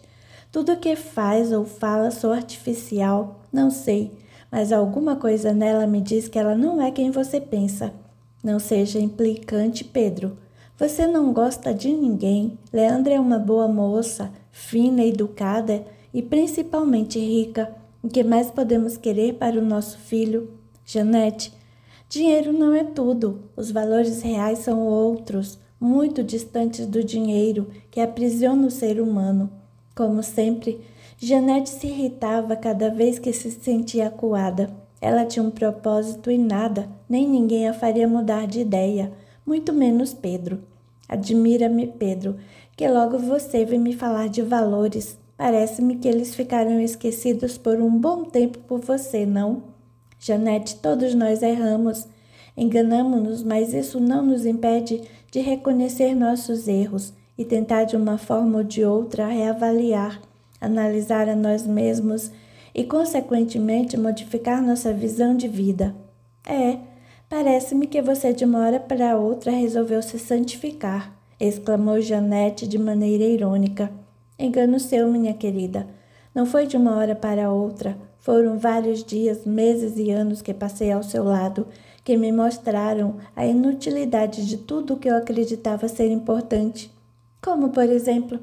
Tudo que faz ou fala sou artificial, não sei, mas alguma coisa nela me diz que ela não é quem você pensa. Não seja implicante, Pedro. Você não gosta de ninguém. Leandra é uma boa moça, fina, educada e principalmente rica. O que mais podemos querer para o nosso filho? Janete, dinheiro não é tudo. Os valores reais são outros, muito distantes do dinheiro que aprisiona o ser humano. Como sempre, Janete se irritava cada vez que se sentia acuada. Ela tinha um propósito e nada, nem ninguém a faria mudar de ideia, muito menos Pedro. Admira-me, Pedro, que logo você vem me falar de valores. Parece-me que eles ficaram esquecidos por um bom tempo por você, não? Janete, todos nós erramos. Enganamos-nos, mas isso não nos impede de reconhecer nossos erros e tentar de uma forma ou de outra reavaliar, analisar a nós mesmos e, consequentemente, modificar nossa visão de vida. É, parece-me que você de uma hora para outra resolveu se santificar, exclamou Janete de maneira irônica. Engano seu, minha querida. Não foi de uma hora para outra, foram vários dias, meses e anos que passei ao seu lado que me mostraram a inutilidade de tudo o que eu acreditava ser importante. Como, por exemplo?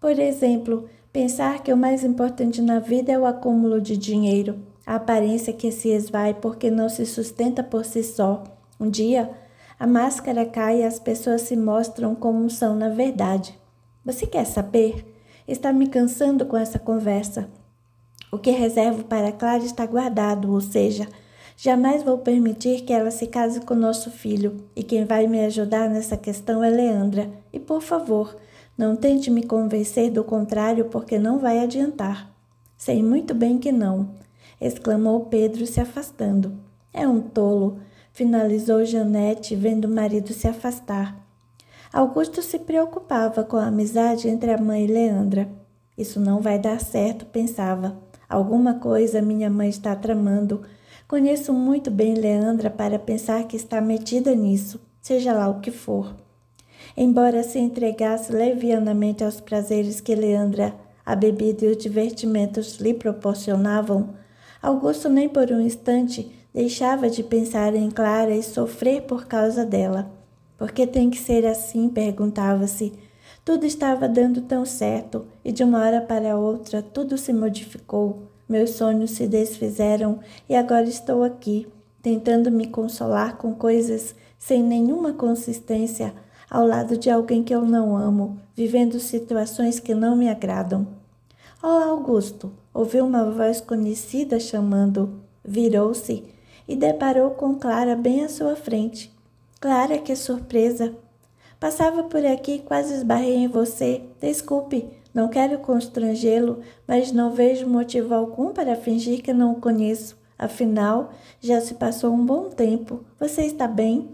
Por exemplo, pensar que o mais importante na vida é o acúmulo de dinheiro, a aparência que se esvai porque não se sustenta por si só. Um dia, a máscara cai e as pessoas se mostram como são na verdade. Você quer saber? Está me cansando com essa conversa. O que reservo para Clara está guardado, ou seja, Jamais vou permitir que ela se case com nosso filho, e quem vai me ajudar nessa questão é Leandra. E por favor, não tente me convencer do contrário, porque não vai adiantar. Sei muito bem que não, exclamou Pedro se afastando. É um tolo, finalizou Janete, vendo o marido se afastar. Augusto se preocupava com a amizade entre a mãe e Leandra. Isso não vai dar certo, pensava. Alguma coisa minha mãe está tramando Conheço muito bem Leandra para pensar que está metida nisso, seja lá o que for. Embora se entregasse levianamente aos prazeres que Leandra, a bebida e os divertimentos lhe proporcionavam, Augusto nem por um instante deixava de pensar em Clara e sofrer por causa dela. Por que tem que ser assim? perguntava-se. Tudo estava dando tão certo e de uma hora para outra tudo se modificou. Meus sonhos se desfizeram e agora estou aqui, tentando me consolar com coisas sem nenhuma consistência, ao lado de alguém que eu não amo, vivendo situações que não me agradam. Olá, Augusto! Ouviu uma voz conhecida chamando. Virou-se e deparou com Clara bem à sua frente. Clara, que surpresa! Passava por aqui e quase esbarrei em você. Desculpe, não quero constrangê-lo, mas não vejo motivo algum para fingir que não o conheço. Afinal, já se passou um bom tempo. Você está bem?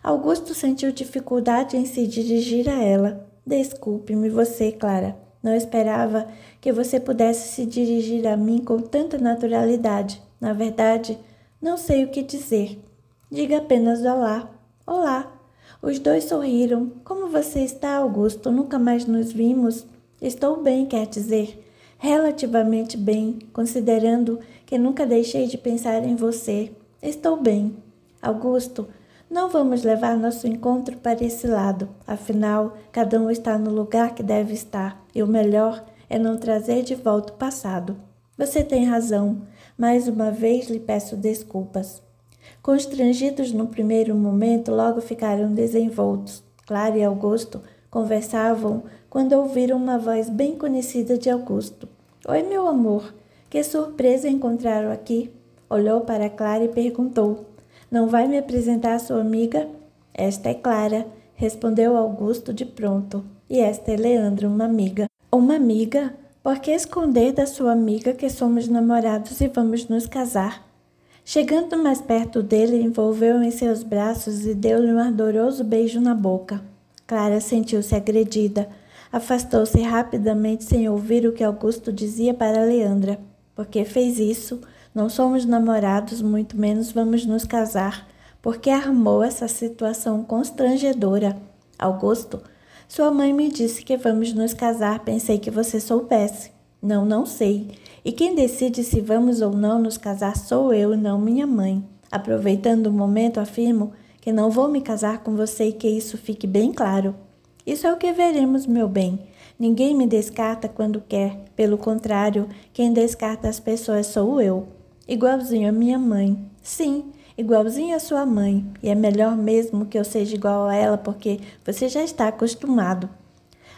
Augusto sentiu dificuldade em se dirigir a ela. Desculpe-me você, Clara. Não esperava que você pudesse se dirigir a mim com tanta naturalidade. Na verdade, não sei o que dizer. Diga apenas olá. Olá. Os dois sorriram. Como você está, Augusto? Nunca mais nos vimos. Estou bem, quer dizer, relativamente bem, considerando que nunca deixei de pensar em você. Estou bem. Augusto, não vamos levar nosso encontro para esse lado, afinal, cada um está no lugar que deve estar, e o melhor é não trazer de volta o passado. Você tem razão, mais uma vez lhe peço desculpas. Constrangidos no primeiro momento, logo ficaram desenvoltos. Clara e Augusto conversavam quando ouviram uma voz bem conhecida de Augusto. Oi, meu amor, que surpresa encontraram aqui. Olhou para Clara e perguntou: Não vai me apresentar a sua amiga? Esta é Clara, respondeu Augusto de pronto. E esta é Leandra, uma amiga. Uma amiga? Por que esconder da sua amiga que somos namorados e vamos nos casar? Chegando mais perto dele, envolveu em seus braços e deu-lhe um ardoroso beijo na boca. Clara sentiu-se agredida, Afastou-se rapidamente sem ouvir o que Augusto dizia para Leandra. Porque fez isso? Não somos namorados, muito menos vamos nos casar. Porque armou essa situação constrangedora. Augusto, sua mãe me disse que vamos nos casar, pensei que você soubesse. Não, não sei. E quem decide se vamos ou não nos casar sou eu, não minha mãe. Aproveitando o momento, afirmo que não vou me casar com você e que isso fique bem claro. Isso é o que veremos, meu bem. Ninguém me descarta quando quer, pelo contrário, quem descarta as pessoas sou eu. Igualzinho a minha mãe. Sim, igualzinho a sua mãe. E é melhor mesmo que eu seja igual a ela, porque você já está acostumado.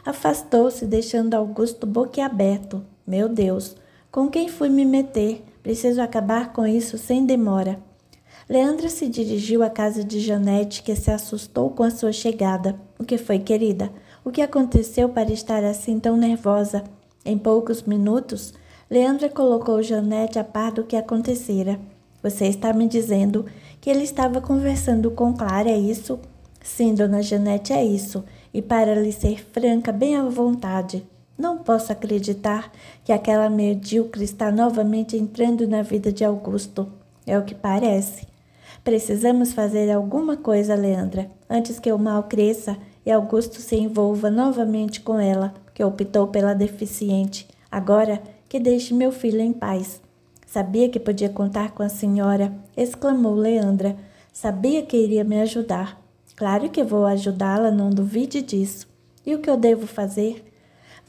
Afastou-se, deixando Augusto boquiaberto. Meu Deus, com quem fui me meter? Preciso acabar com isso sem demora. Leandra se dirigiu à casa de Janete, que se assustou com a sua chegada. O que foi, querida? O que aconteceu para estar assim tão nervosa? Em poucos minutos, Leandra colocou Janete a par do que acontecera. Você está me dizendo que ele estava conversando com Clara, é isso? Sim, dona Janete, é isso. E para lhe ser franca, bem à vontade. Não posso acreditar que aquela medíocre está novamente entrando na vida de Augusto. É o que parece. Precisamos fazer alguma coisa, Leandra, antes que o mal cresça e Augusto se envolva novamente com ela, que optou pela deficiente. Agora que deixe meu filho em paz. Sabia que podia contar com a senhora, exclamou Leandra. Sabia que iria me ajudar. Claro que vou ajudá-la, não duvide disso. E o que eu devo fazer?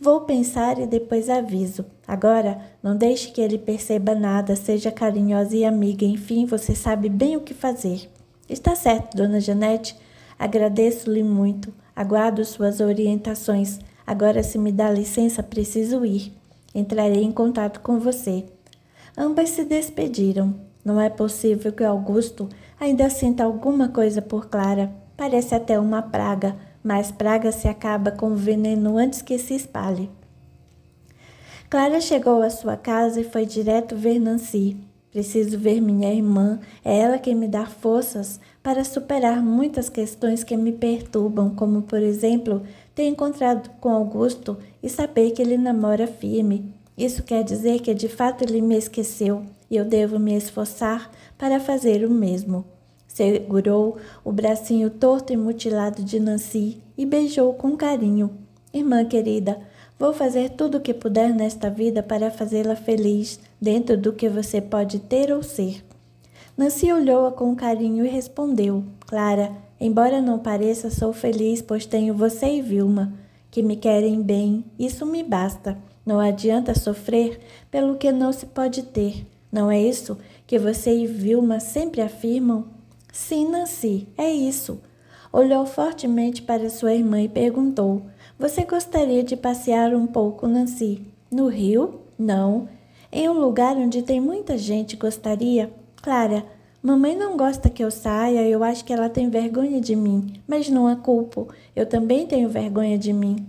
Vou pensar e depois aviso. Agora, não deixe que ele perceba nada, seja carinhosa e amiga, enfim, você sabe bem o que fazer. Está certo, dona Janete. Agradeço-lhe muito. Aguardo suas orientações. Agora, se me dá licença, preciso ir. Entrarei em contato com você. Ambas se despediram. Não é possível que Augusto ainda sinta alguma coisa por Clara. Parece até uma praga mas praga se acaba com veneno antes que se espalhe. Clara chegou à sua casa e foi direto ver Nancy. Preciso ver minha irmã, é ela quem me dá forças para superar muitas questões que me perturbam, como por exemplo, ter encontrado com Augusto e saber que ele namora firme. Isso quer dizer que de fato ele me esqueceu e eu devo me esforçar para fazer o mesmo. Segurou o bracinho torto e mutilado de Nancy e beijou com carinho. Irmã querida, vou fazer tudo o que puder nesta vida para fazê-la feliz, dentro do que você pode ter ou ser. Nancy olhou-a com carinho e respondeu: Clara, embora não pareça, sou feliz, pois tenho você e Vilma, que me querem bem, isso me basta. Não adianta sofrer pelo que não se pode ter. Não é isso que você e Vilma sempre afirmam? Sim, Nancy, é isso. Olhou fortemente para sua irmã e perguntou: Você gostaria de passear um pouco, Nancy? No rio? Não. Em um lugar onde tem muita gente, gostaria? Clara, mamãe não gosta que eu saia, eu acho que ela tem vergonha de mim, mas não a culpo, eu também tenho vergonha de mim.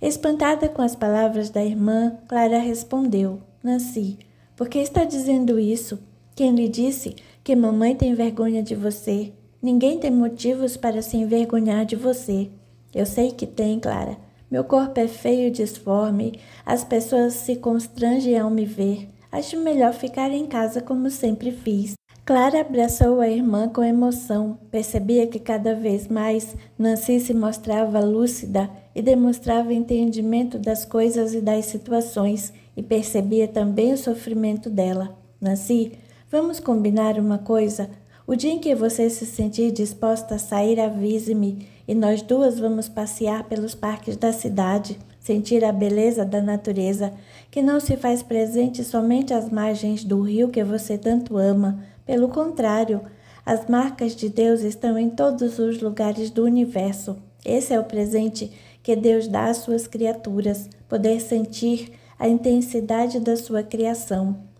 Espantada com as palavras da irmã, Clara respondeu: Nancy, por que está dizendo isso? Quem lhe disse que mamãe tem vergonha de você. Ninguém tem motivos para se envergonhar de você. Eu sei que tem, Clara. Meu corpo é feio e disforme. As pessoas se constrangem ao me ver. Acho melhor ficar em casa como sempre fiz. Clara abraçou a irmã com emoção. Percebia que cada vez mais Nancy se mostrava lúcida e demonstrava entendimento das coisas e das situações, e percebia também o sofrimento dela. Nancy Vamos combinar uma coisa? O dia em que você se sentir disposta a sair, avise-me e nós duas vamos passear pelos parques da cidade, sentir a beleza da natureza, que não se faz presente somente às margens do rio que você tanto ama. Pelo contrário, as marcas de Deus estão em todos os lugares do universo. Esse é o presente que Deus dá às suas criaturas, poder sentir a intensidade da sua criação.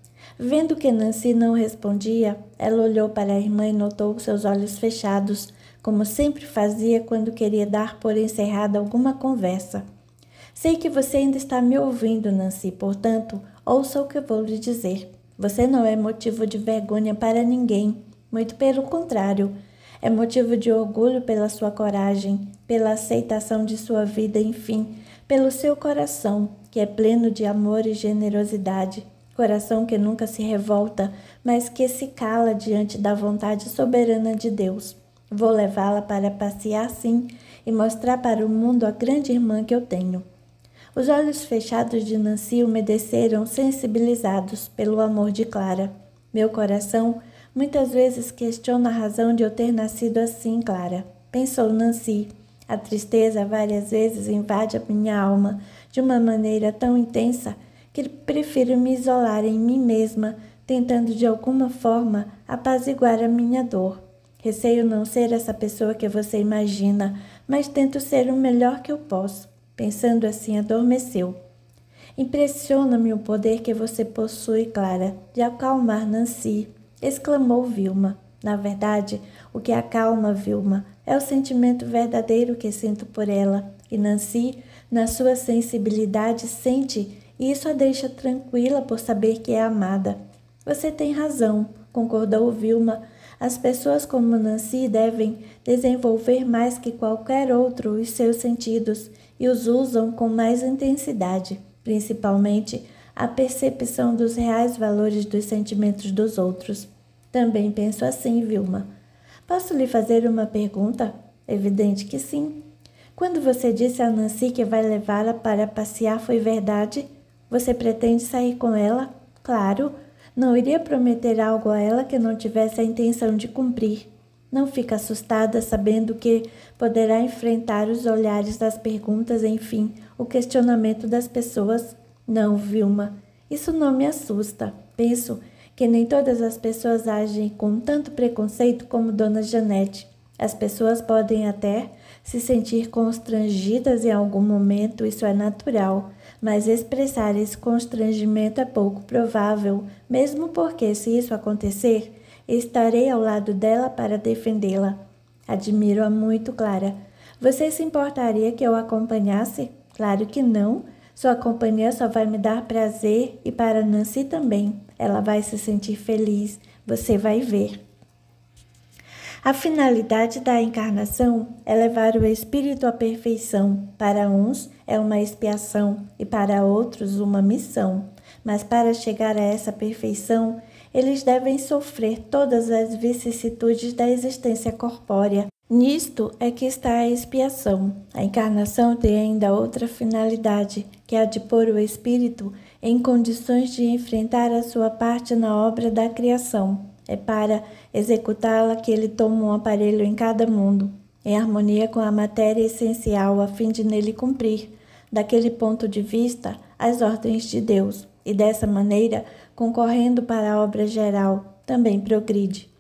Vendo que Nancy não respondia, ela olhou para a irmã e notou seus olhos fechados, como sempre fazia quando queria dar por encerrada alguma conversa. Sei que você ainda está me ouvindo, Nancy, portanto, ouça o que vou lhe dizer. Você não é motivo de vergonha para ninguém, muito pelo contrário. É motivo de orgulho pela sua coragem, pela aceitação de sua vida, enfim, pelo seu coração, que é pleno de amor e generosidade coração que nunca se revolta, mas que se cala diante da vontade soberana de Deus. Vou levá-la para passear sim e mostrar para o mundo a grande irmã que eu tenho. Os olhos fechados de Nancy umedeceram, sensibilizados pelo amor de Clara. Meu coração muitas vezes questiona a razão de eu ter nascido assim, Clara, pensou Nancy. A tristeza várias vezes invade a minha alma de uma maneira tão intensa que prefiro me isolar em mim mesma, tentando de alguma forma apaziguar a minha dor. Receio não ser essa pessoa que você imagina, mas tento ser o melhor que eu posso. Pensando assim, adormeceu. Impressiona-me o poder que você possui, Clara, de acalmar Nancy, exclamou Vilma. Na verdade, o que acalma Vilma é o sentimento verdadeiro que sinto por ela, e Nancy, na sua sensibilidade, sente e isso a deixa tranquila por saber que é amada. Você tem razão, concordou Vilma. As pessoas como Nancy devem desenvolver mais que qualquer outro os seus sentidos e os usam com mais intensidade, principalmente a percepção dos reais valores dos sentimentos dos outros. Também penso assim, Vilma. Posso lhe fazer uma pergunta? Evidente que sim. Quando você disse a Nancy que vai levá-la para passear, foi verdade? Você pretende sair com ela? Claro. Não iria prometer algo a ela que não tivesse a intenção de cumprir. Não fica assustada sabendo que poderá enfrentar os olhares das perguntas, enfim, o questionamento das pessoas. Não, Vilma, isso não me assusta. Penso que nem todas as pessoas agem com tanto preconceito como Dona Janete. As pessoas podem até se sentir constrangidas em algum momento, isso é natural mas expressar esse constrangimento é pouco provável, mesmo porque, se isso acontecer, estarei ao lado dela para defendê-la. Admiro-a muito, Clara. Você se importaria que eu a acompanhasse? Claro que não. Sua companhia só vai me dar prazer e para Nancy também. Ela vai se sentir feliz. Você vai ver. A finalidade da encarnação é levar o espírito à perfeição. Para uns é uma expiação e para outros uma missão. Mas para chegar a essa perfeição, eles devem sofrer todas as vicissitudes da existência corpórea. Nisto é que está a expiação. A encarnação tem ainda outra finalidade, que é a de pôr o espírito em condições de enfrentar a sua parte na obra da criação. É para executá-la que ele toma um aparelho em cada mundo, em harmonia com a matéria essencial, a fim de nele cumprir, daquele ponto de vista, as ordens de Deus, e dessa maneira, concorrendo para a obra geral, também progride.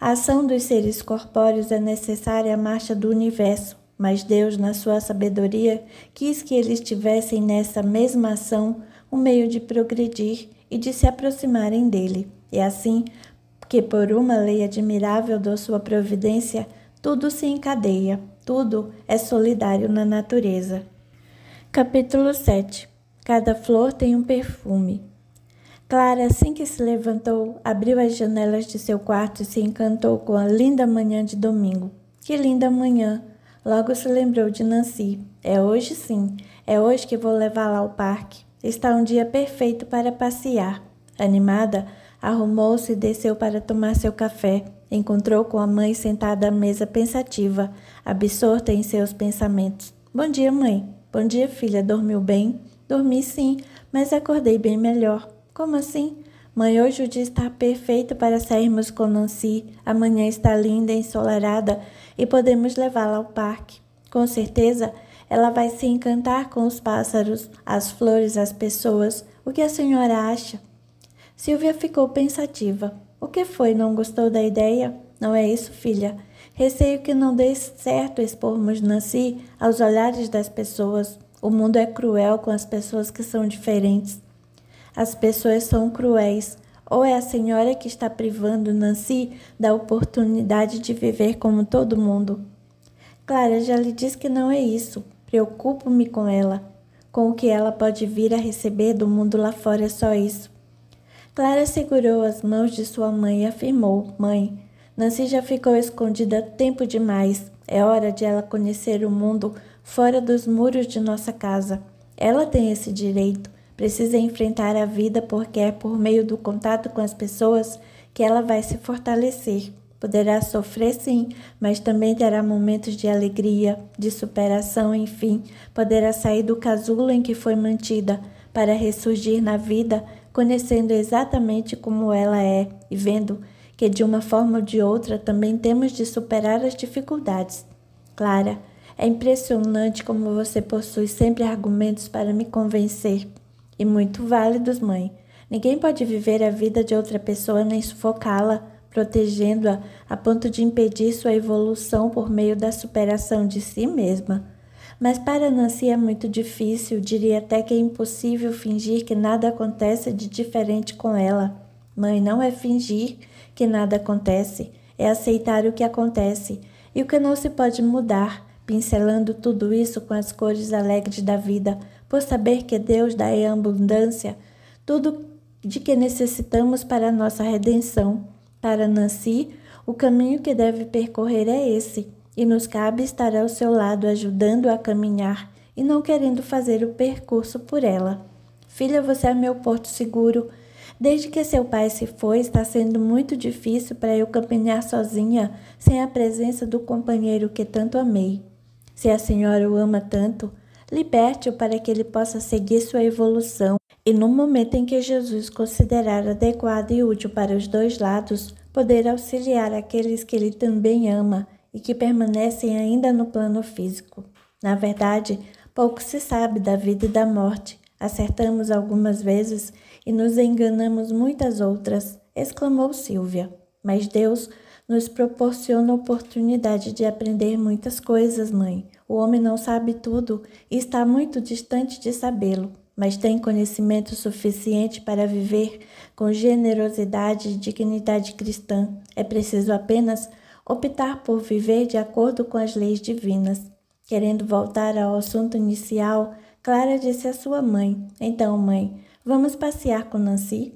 A ação dos seres corpóreos é necessária à marcha do universo, mas Deus, na sua sabedoria, quis que eles tivessem nessa mesma ação o um meio de progredir e de se aproximarem dele. E assim, que por uma lei admirável da sua providência, tudo se encadeia, tudo é solidário na natureza. Capítulo 7 Cada flor tem um perfume. Clara, assim que se levantou, abriu as janelas de seu quarto e se encantou com a linda manhã de domingo. Que linda manhã! Logo se lembrou de Nancy. É hoje sim, é hoje que vou levá-la ao parque. Está um dia perfeito para passear. Animada, Arrumou-se e desceu para tomar seu café. Encontrou com a mãe sentada à mesa pensativa, absorta em seus pensamentos. Bom dia, mãe. Bom dia, filha. Dormiu bem? Dormi sim, mas acordei bem melhor. Como assim? Mãe, hoje o dia está perfeito para sairmos com Nancy. Amanhã está linda, ensolarada e podemos levá-la ao parque. Com certeza, ela vai se encantar com os pássaros, as flores, as pessoas. O que a senhora acha? Silvia ficou pensativa. O que foi? Não gostou da ideia? Não é isso, filha? Receio que não dê certo expormos Nancy aos olhares das pessoas. O mundo é cruel com as pessoas que são diferentes. As pessoas são cruéis. Ou é a senhora que está privando Nancy da oportunidade de viver como todo mundo? Clara já lhe disse que não é isso. Preocupo-me com ela. Com o que ela pode vir a receber do mundo lá fora é só isso. Clara segurou as mãos de sua mãe e afirmou: Mãe, Nancy já ficou escondida tempo demais. É hora de ela conhecer o mundo fora dos muros de nossa casa. Ela tem esse direito. Precisa enfrentar a vida porque é por meio do contato com as pessoas que ela vai se fortalecer. Poderá sofrer sim, mas também terá momentos de alegria, de superação, enfim, poderá sair do casulo em que foi mantida para ressurgir na vida conhecendo exatamente como ela é e vendo que de uma forma ou de outra também temos de superar as dificuldades. Clara, é impressionante como você possui sempre argumentos para me convencer. E muito válidos, mãe. Ninguém pode viver a vida de outra pessoa nem sufocá-la, protegendo-a a ponto de impedir sua evolução por meio da superação de si mesma. Mas para Nancy é muito difícil, diria até que é impossível fingir que nada acontece de diferente com ela. Mãe, não é fingir que nada acontece, é aceitar o que acontece e o que não se pode mudar, pincelando tudo isso com as cores alegres da vida, por saber que Deus dá em abundância tudo de que necessitamos para a nossa redenção. Para Nancy, o caminho que deve percorrer é esse e nos cabe estar ao seu lado ajudando a caminhar e não querendo fazer o percurso por ela. Filha, você é meu porto seguro. Desde que seu pai se foi, está sendo muito difícil para eu caminhar sozinha, sem a presença do companheiro que tanto amei. Se a senhora o ama tanto, liberte-o para que ele possa seguir sua evolução e, no momento em que Jesus considerar adequado e útil para os dois lados, poder auxiliar aqueles que ele também ama e que permanecem ainda no plano físico. Na verdade, pouco se sabe da vida e da morte. Acertamos algumas vezes e nos enganamos muitas outras, exclamou Silvia. Mas Deus nos proporciona a oportunidade de aprender muitas coisas, mãe. O homem não sabe tudo e está muito distante de sabê-lo, mas tem conhecimento suficiente para viver com generosidade e dignidade cristã. É preciso apenas optar por viver de acordo com as leis divinas. Querendo voltar ao assunto inicial, Clara disse à sua mãe: Então, mãe, vamos passear com Nancy?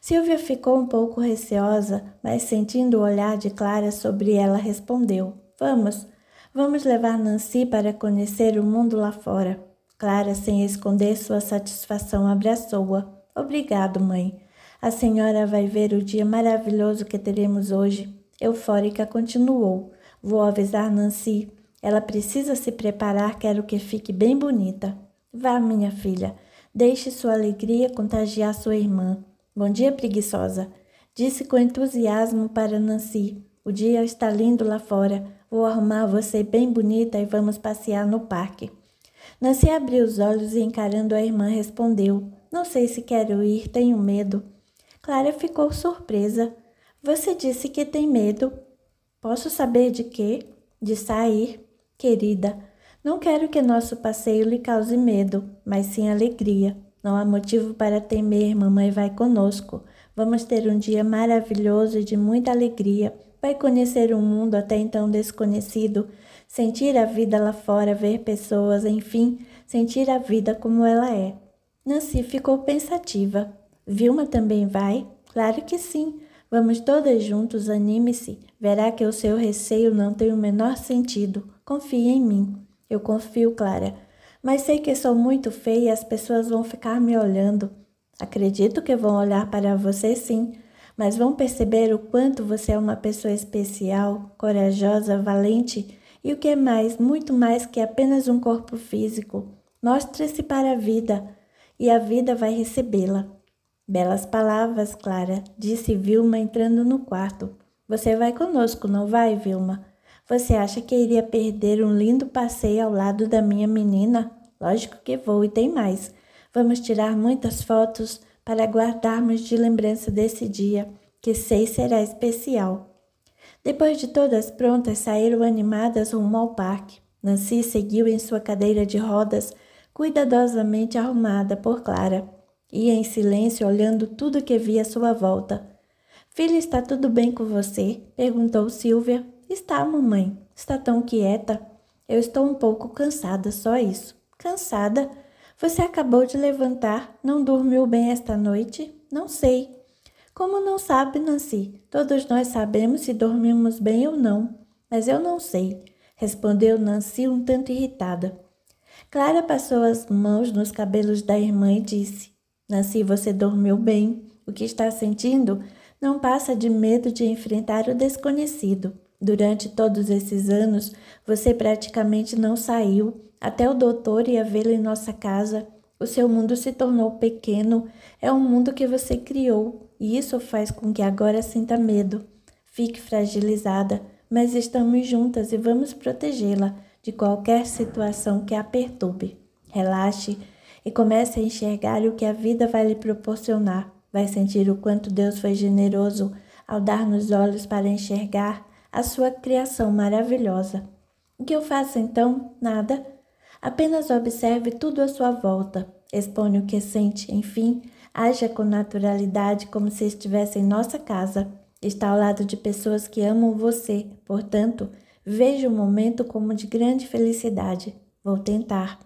Silvia ficou um pouco receosa, mas sentindo o olhar de Clara sobre ela, respondeu: Vamos, vamos levar Nancy para conhecer o mundo lá fora. Clara, sem esconder sua satisfação, abraçou-a. Obrigado, mãe. A senhora vai ver o dia maravilhoso que teremos hoje. Eufórica continuou: Vou avisar Nancy. Ela precisa se preparar, quero que fique bem bonita. Vá, minha filha. Deixe sua alegria contagiar sua irmã. Bom dia, preguiçosa. Disse com entusiasmo para Nancy: O dia está lindo lá fora. Vou arrumar você bem bonita e vamos passear no parque. Nancy abriu os olhos e, encarando a irmã, respondeu: Não sei se quero ir, tenho medo. Clara ficou surpresa. Você disse que tem medo. Posso saber de quê? De sair, querida. Não quero que nosso passeio lhe cause medo, mas sim alegria. Não há motivo para temer, mamãe vai conosco. Vamos ter um dia maravilhoso e de muita alegria. Vai conhecer um mundo até então desconhecido, sentir a vida lá fora, ver pessoas, enfim, sentir a vida como ela é. Nancy ficou pensativa. Vilma também vai? Claro que sim. Vamos todas juntos, anime-se. Verá que o seu receio não tem o menor sentido. Confie em mim. Eu confio, Clara. Mas sei que sou muito feia e as pessoas vão ficar me olhando. Acredito que vão olhar para você sim, mas vão perceber o quanto você é uma pessoa especial, corajosa, valente e o que é mais, muito mais que apenas um corpo físico. Mostre-se para a vida e a vida vai recebê-la. Belas palavras, Clara, disse Vilma entrando no quarto. Você vai conosco, não vai, Vilma? Você acha que iria perder um lindo passeio ao lado da minha menina? Lógico que vou e tem mais. Vamos tirar muitas fotos para guardarmos de lembrança desse dia, que sei será especial. Depois de todas prontas, saíram animadas rumo ao parque. Nancy seguiu em sua cadeira de rodas, cuidadosamente arrumada por Clara. Ia em silêncio olhando tudo que via à sua volta. Filha, está tudo bem com você? perguntou Silvia. Está, mamãe. Está tão quieta. Eu estou um pouco cansada, só isso. Cansada? Você acabou de levantar, não dormiu bem esta noite? Não sei. Como não sabe, Nancy? Todos nós sabemos se dormimos bem ou não, mas eu não sei, respondeu Nancy um tanto irritada. Clara passou as mãos nos cabelos da irmã e disse: mas né? se você dormiu bem, o que está sentindo não passa de medo de enfrentar o desconhecido. Durante todos esses anos, você praticamente não saiu, até o doutor ia vê-lo em nossa casa. O seu mundo se tornou pequeno, é um mundo que você criou, e isso faz com que agora sinta medo. Fique fragilizada, mas estamos juntas e vamos protegê-la de qualquer situação que a perturbe. Relaxe e comece a enxergar o que a vida vai lhe proporcionar. Vai sentir o quanto Deus foi generoso ao dar-nos olhos para enxergar a sua criação maravilhosa. O que eu faço então? Nada. Apenas observe tudo à sua volta, expõe o que sente, enfim, haja com naturalidade como se estivesse em nossa casa. Está ao lado de pessoas que amam você, portanto, veja o momento como de grande felicidade. Vou tentar.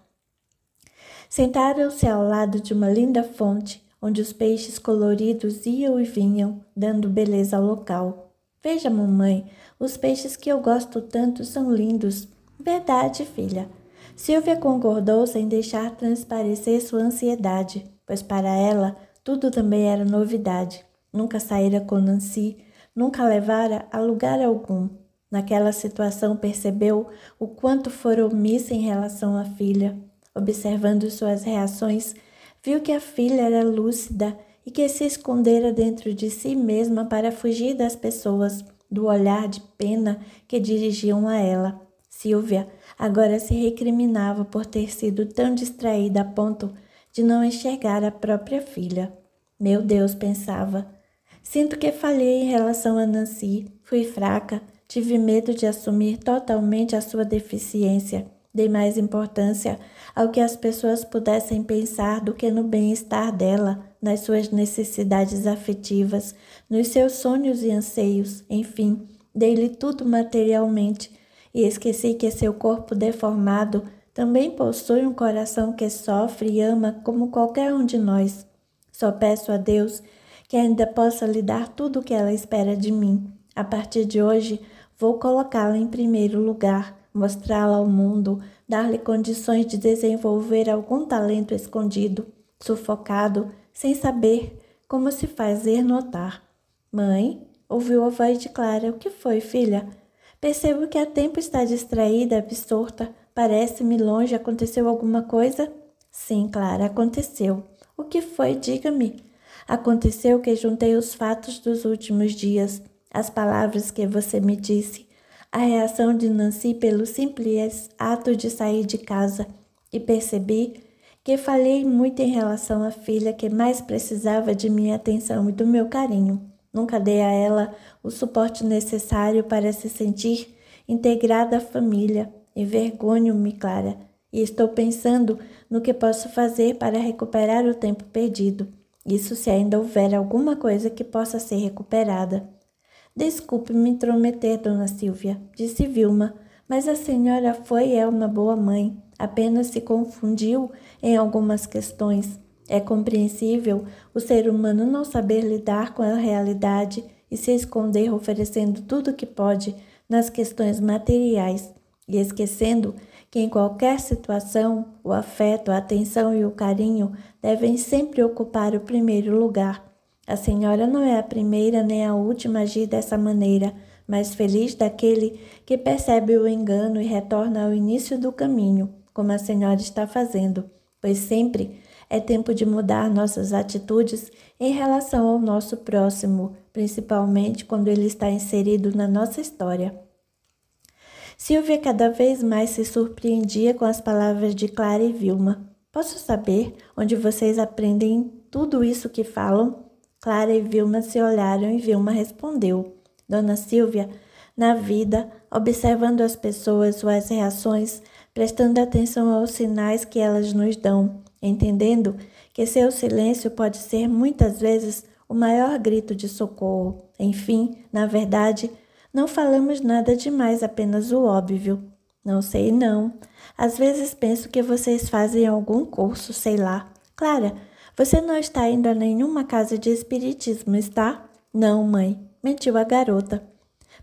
Sentaram-se ao lado de uma linda fonte, onde os peixes coloridos iam e vinham, dando beleza ao local. Veja, mamãe, os peixes que eu gosto tanto são lindos. Verdade, filha. Silvia concordou sem deixar transparecer sua ansiedade, pois para ela tudo também era novidade. Nunca saíra com Nancy, nunca levara a lugar algum. Naquela situação percebeu o quanto fora omissa em relação à filha. Observando suas reações, viu que a filha era lúcida e que se escondera dentro de si mesma para fugir das pessoas, do olhar de pena que dirigiam a ela. Silvia agora se recriminava por ter sido tão distraída a ponto de não enxergar a própria filha. Meu Deus, pensava. Sinto que falhei em relação a Nancy, fui fraca, tive medo de assumir totalmente a sua deficiência, dei mais importância ao que as pessoas pudessem pensar do que no bem-estar dela, nas suas necessidades afetivas, nos seus sonhos e anseios, enfim, dei-lhe tudo materialmente e esqueci que seu corpo deformado também possui um coração que sofre e ama como qualquer um de nós. Só peço a Deus que ainda possa lhe dar tudo o que ela espera de mim. A partir de hoje, vou colocá-la em primeiro lugar, mostrá-la ao mundo, dar-lhe condições de desenvolver algum talento escondido, sufocado, sem saber como se fazer notar. Mãe, ouviu a voz de Clara, o que foi, filha? Percebo que há tempo está distraída, absorta. Parece-me longe, aconteceu alguma coisa? Sim, Clara, aconteceu. O que foi? Diga-me. Aconteceu que juntei os fatos dos últimos dias, as palavras que você me disse, a reação de Nancy pelo simples ato de sair de casa e percebi que falei muito em relação à filha que mais precisava de minha atenção e do meu carinho. Nunca dei a ela o suporte necessário para se sentir integrada à família. Envergonho-me, Clara, e estou pensando no que posso fazer para recuperar o tempo perdido. Isso se ainda houver alguma coisa que possa ser recuperada. Desculpe me intrometer, dona Silvia, disse Vilma, mas a senhora foi e é uma boa mãe. Apenas se confundiu em algumas questões. É compreensível o ser humano não saber lidar com a realidade e se esconder oferecendo tudo o que pode nas questões materiais e esquecendo que em qualquer situação o afeto, a atenção e o carinho devem sempre ocupar o primeiro lugar. A senhora não é a primeira nem a última a agir dessa maneira, mas feliz daquele que percebe o engano e retorna ao início do caminho, como a senhora está fazendo, pois sempre é tempo de mudar nossas atitudes em relação ao nosso próximo, principalmente quando ele está inserido na nossa história. Silvia cada vez mais se surpreendia com as palavras de Clara e Vilma. Posso saber onde vocês aprendem tudo isso que falam? Clara e Vilma se olharam e Vilma respondeu. Dona Silvia, na vida, observando as pessoas, suas reações, prestando atenção aos sinais que elas nos dão, entendendo que seu silêncio pode ser muitas vezes o maior grito de socorro. Enfim, na verdade, não falamos nada demais, apenas o óbvio. Não sei, não. Às vezes penso que vocês fazem algum curso, sei lá. Clara, você não está indo a nenhuma casa de espiritismo, está? Não, mãe, mentiu a garota.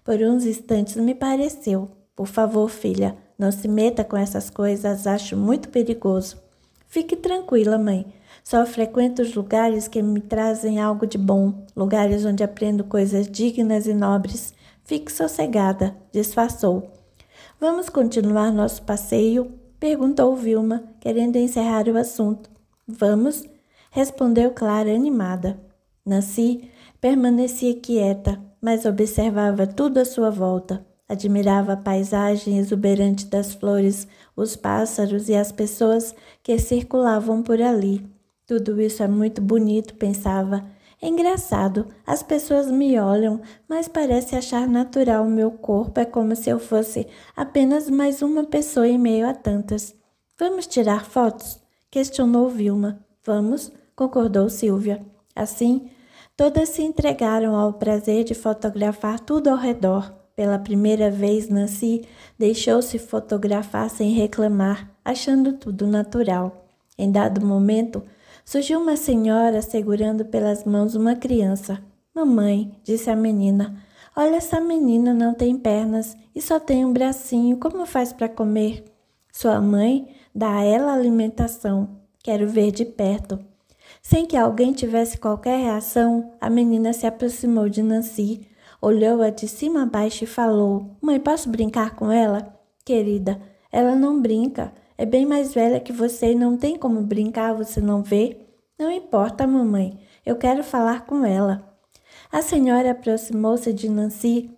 Por uns instantes me pareceu. Por favor, filha, não se meta com essas coisas, acho muito perigoso. Fique tranquila, mãe. Só frequento os lugares que me trazem algo de bom, lugares onde aprendo coisas dignas e nobres. Fique sossegada, disfarçou. Vamos continuar nosso passeio? perguntou Vilma, querendo encerrar o assunto. Vamos, respondeu Clara animada. Nancy permanecia quieta, mas observava tudo à sua volta. Admirava a paisagem exuberante das flores, os pássaros e as pessoas que circulavam por ali. Tudo isso é muito bonito, pensava. É engraçado, as pessoas me olham, mas parece achar natural o meu corpo, é como se eu fosse apenas mais uma pessoa em meio a tantas. Vamos tirar fotos? questionou Vilma. Vamos, concordou Silvia. Assim, todas se entregaram ao prazer de fotografar tudo ao redor. Pela primeira vez, Nancy deixou-se fotografar sem reclamar, achando tudo natural. Em dado momento, surgiu uma senhora segurando pelas mãos uma criança. Mamãe, disse a menina, olha essa menina não tem pernas e só tem um bracinho, como faz para comer? Sua mãe dá a ela alimentação. Quero ver de perto. Sem que alguém tivesse qualquer reação, a menina se aproximou de Nancy, olhou-a de cima a baixo e falou: Mãe, posso brincar com ela? Querida, ela não brinca. É bem mais velha que você e não tem como brincar, você não vê? Não importa, mamãe. Eu quero falar com ela. A senhora aproximou-se de Nancy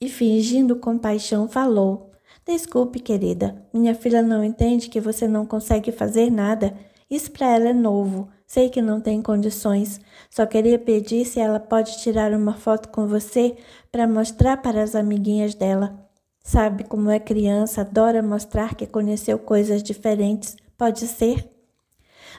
e, fingindo compaixão, falou: Desculpe, querida, minha filha não entende que você não consegue fazer nada. Isso para ela é novo. Sei que não tem condições. Só queria pedir se ela pode tirar uma foto com você para mostrar para as amiguinhas dela. Sabe como é criança, adora mostrar que conheceu coisas diferentes. Pode ser?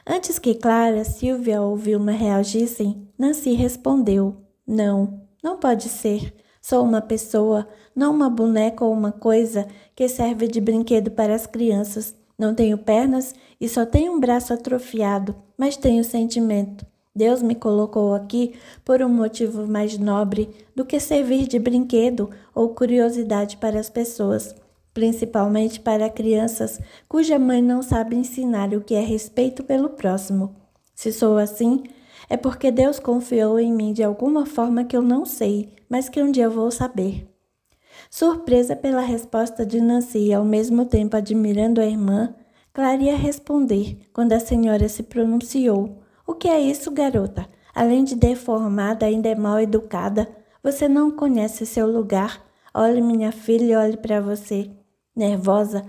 Antes que Clara, Silvia ou Vilma reagissem, Nancy respondeu: Não, não pode ser. Sou uma pessoa, não uma boneca ou uma coisa que serve de brinquedo para as crianças. Não tenho pernas e só tenho um braço atrofiado, mas tenho sentimento. Deus me colocou aqui por um motivo mais nobre do que servir de brinquedo ou curiosidade para as pessoas, principalmente para crianças cuja mãe não sabe ensinar o que é respeito pelo próximo. Se sou assim, é porque Deus confiou em mim de alguma forma que eu não sei, mas que um dia eu vou saber. Surpresa pela resposta de Nancy e ao mesmo tempo admirando a irmã, Clara ia responder quando a senhora se pronunciou. O que é isso, garota? Além de deformada, ainda é mal educada. Você não conhece seu lugar. Olhe, minha filha, olhe para você. Nervosa,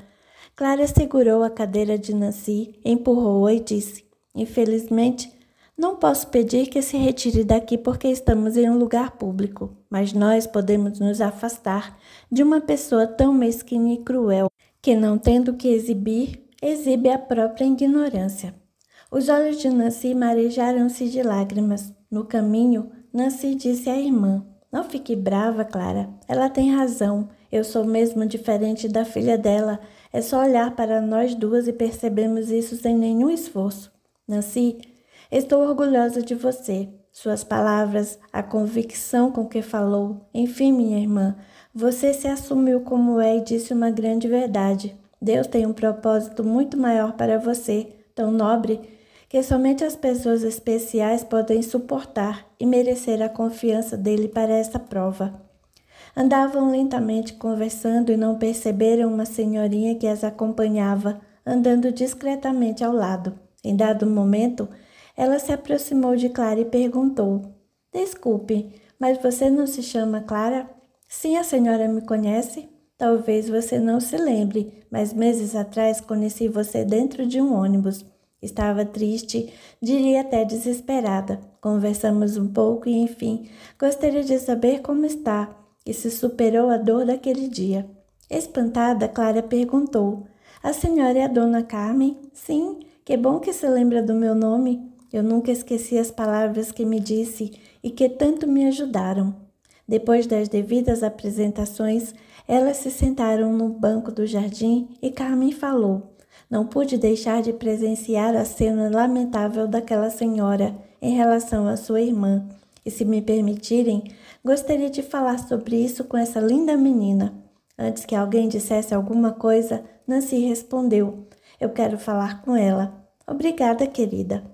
Clara segurou a cadeira de Nancy, empurrou-a e disse: Infelizmente, não posso pedir que se retire daqui porque estamos em um lugar público, mas nós podemos nos afastar de uma pessoa tão mesquinha e cruel que, não tendo que exibir, exibe a própria ignorância. Os olhos de Nancy marejaram-se de lágrimas. No caminho, Nancy disse à irmã: Não fique brava, Clara. Ela tem razão. Eu sou mesmo diferente da filha dela. É só olhar para nós duas e percebemos isso sem nenhum esforço. Nancy Estou orgulhosa de você. Suas palavras, a convicção com que falou. Enfim, minha irmã, você se assumiu como é e disse uma grande verdade. Deus tem um propósito muito maior para você, tão nobre, que somente as pessoas especiais podem suportar e merecer a confiança dele para essa prova. Andavam lentamente conversando e não perceberam uma senhorinha que as acompanhava, andando discretamente ao lado. Em dado momento, ela se aproximou de Clara e perguntou: Desculpe, mas você não se chama Clara? Sim, a senhora me conhece? Talvez você não se lembre, mas meses atrás conheci você dentro de um ônibus. Estava triste, diria até desesperada. Conversamos um pouco e, enfim, gostaria de saber como está e se superou a dor daquele dia. Espantada, Clara perguntou: A senhora é a dona Carmen? Sim, que bom que se lembra do meu nome. Eu nunca esqueci as palavras que me disse e que tanto me ajudaram. Depois das devidas apresentações, elas se sentaram no banco do jardim e Carmen falou. Não pude deixar de presenciar a cena lamentável daquela senhora em relação à sua irmã. E se me permitirem, gostaria de falar sobre isso com essa linda menina. Antes que alguém dissesse alguma coisa, Nancy respondeu: Eu quero falar com ela. Obrigada, querida.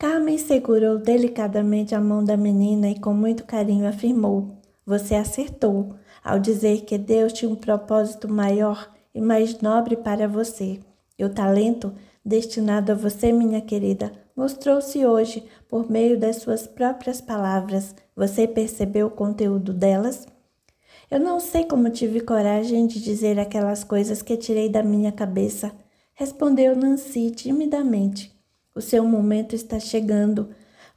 Carmen tá segurou delicadamente a mão da menina e com muito carinho afirmou: Você acertou ao dizer que Deus tinha um propósito maior e mais nobre para você. E o talento destinado a você, minha querida, mostrou-se hoje por meio das suas próprias palavras. Você percebeu o conteúdo delas? Eu não sei como tive coragem de dizer aquelas coisas que tirei da minha cabeça, respondeu Nancy timidamente. O seu momento está chegando.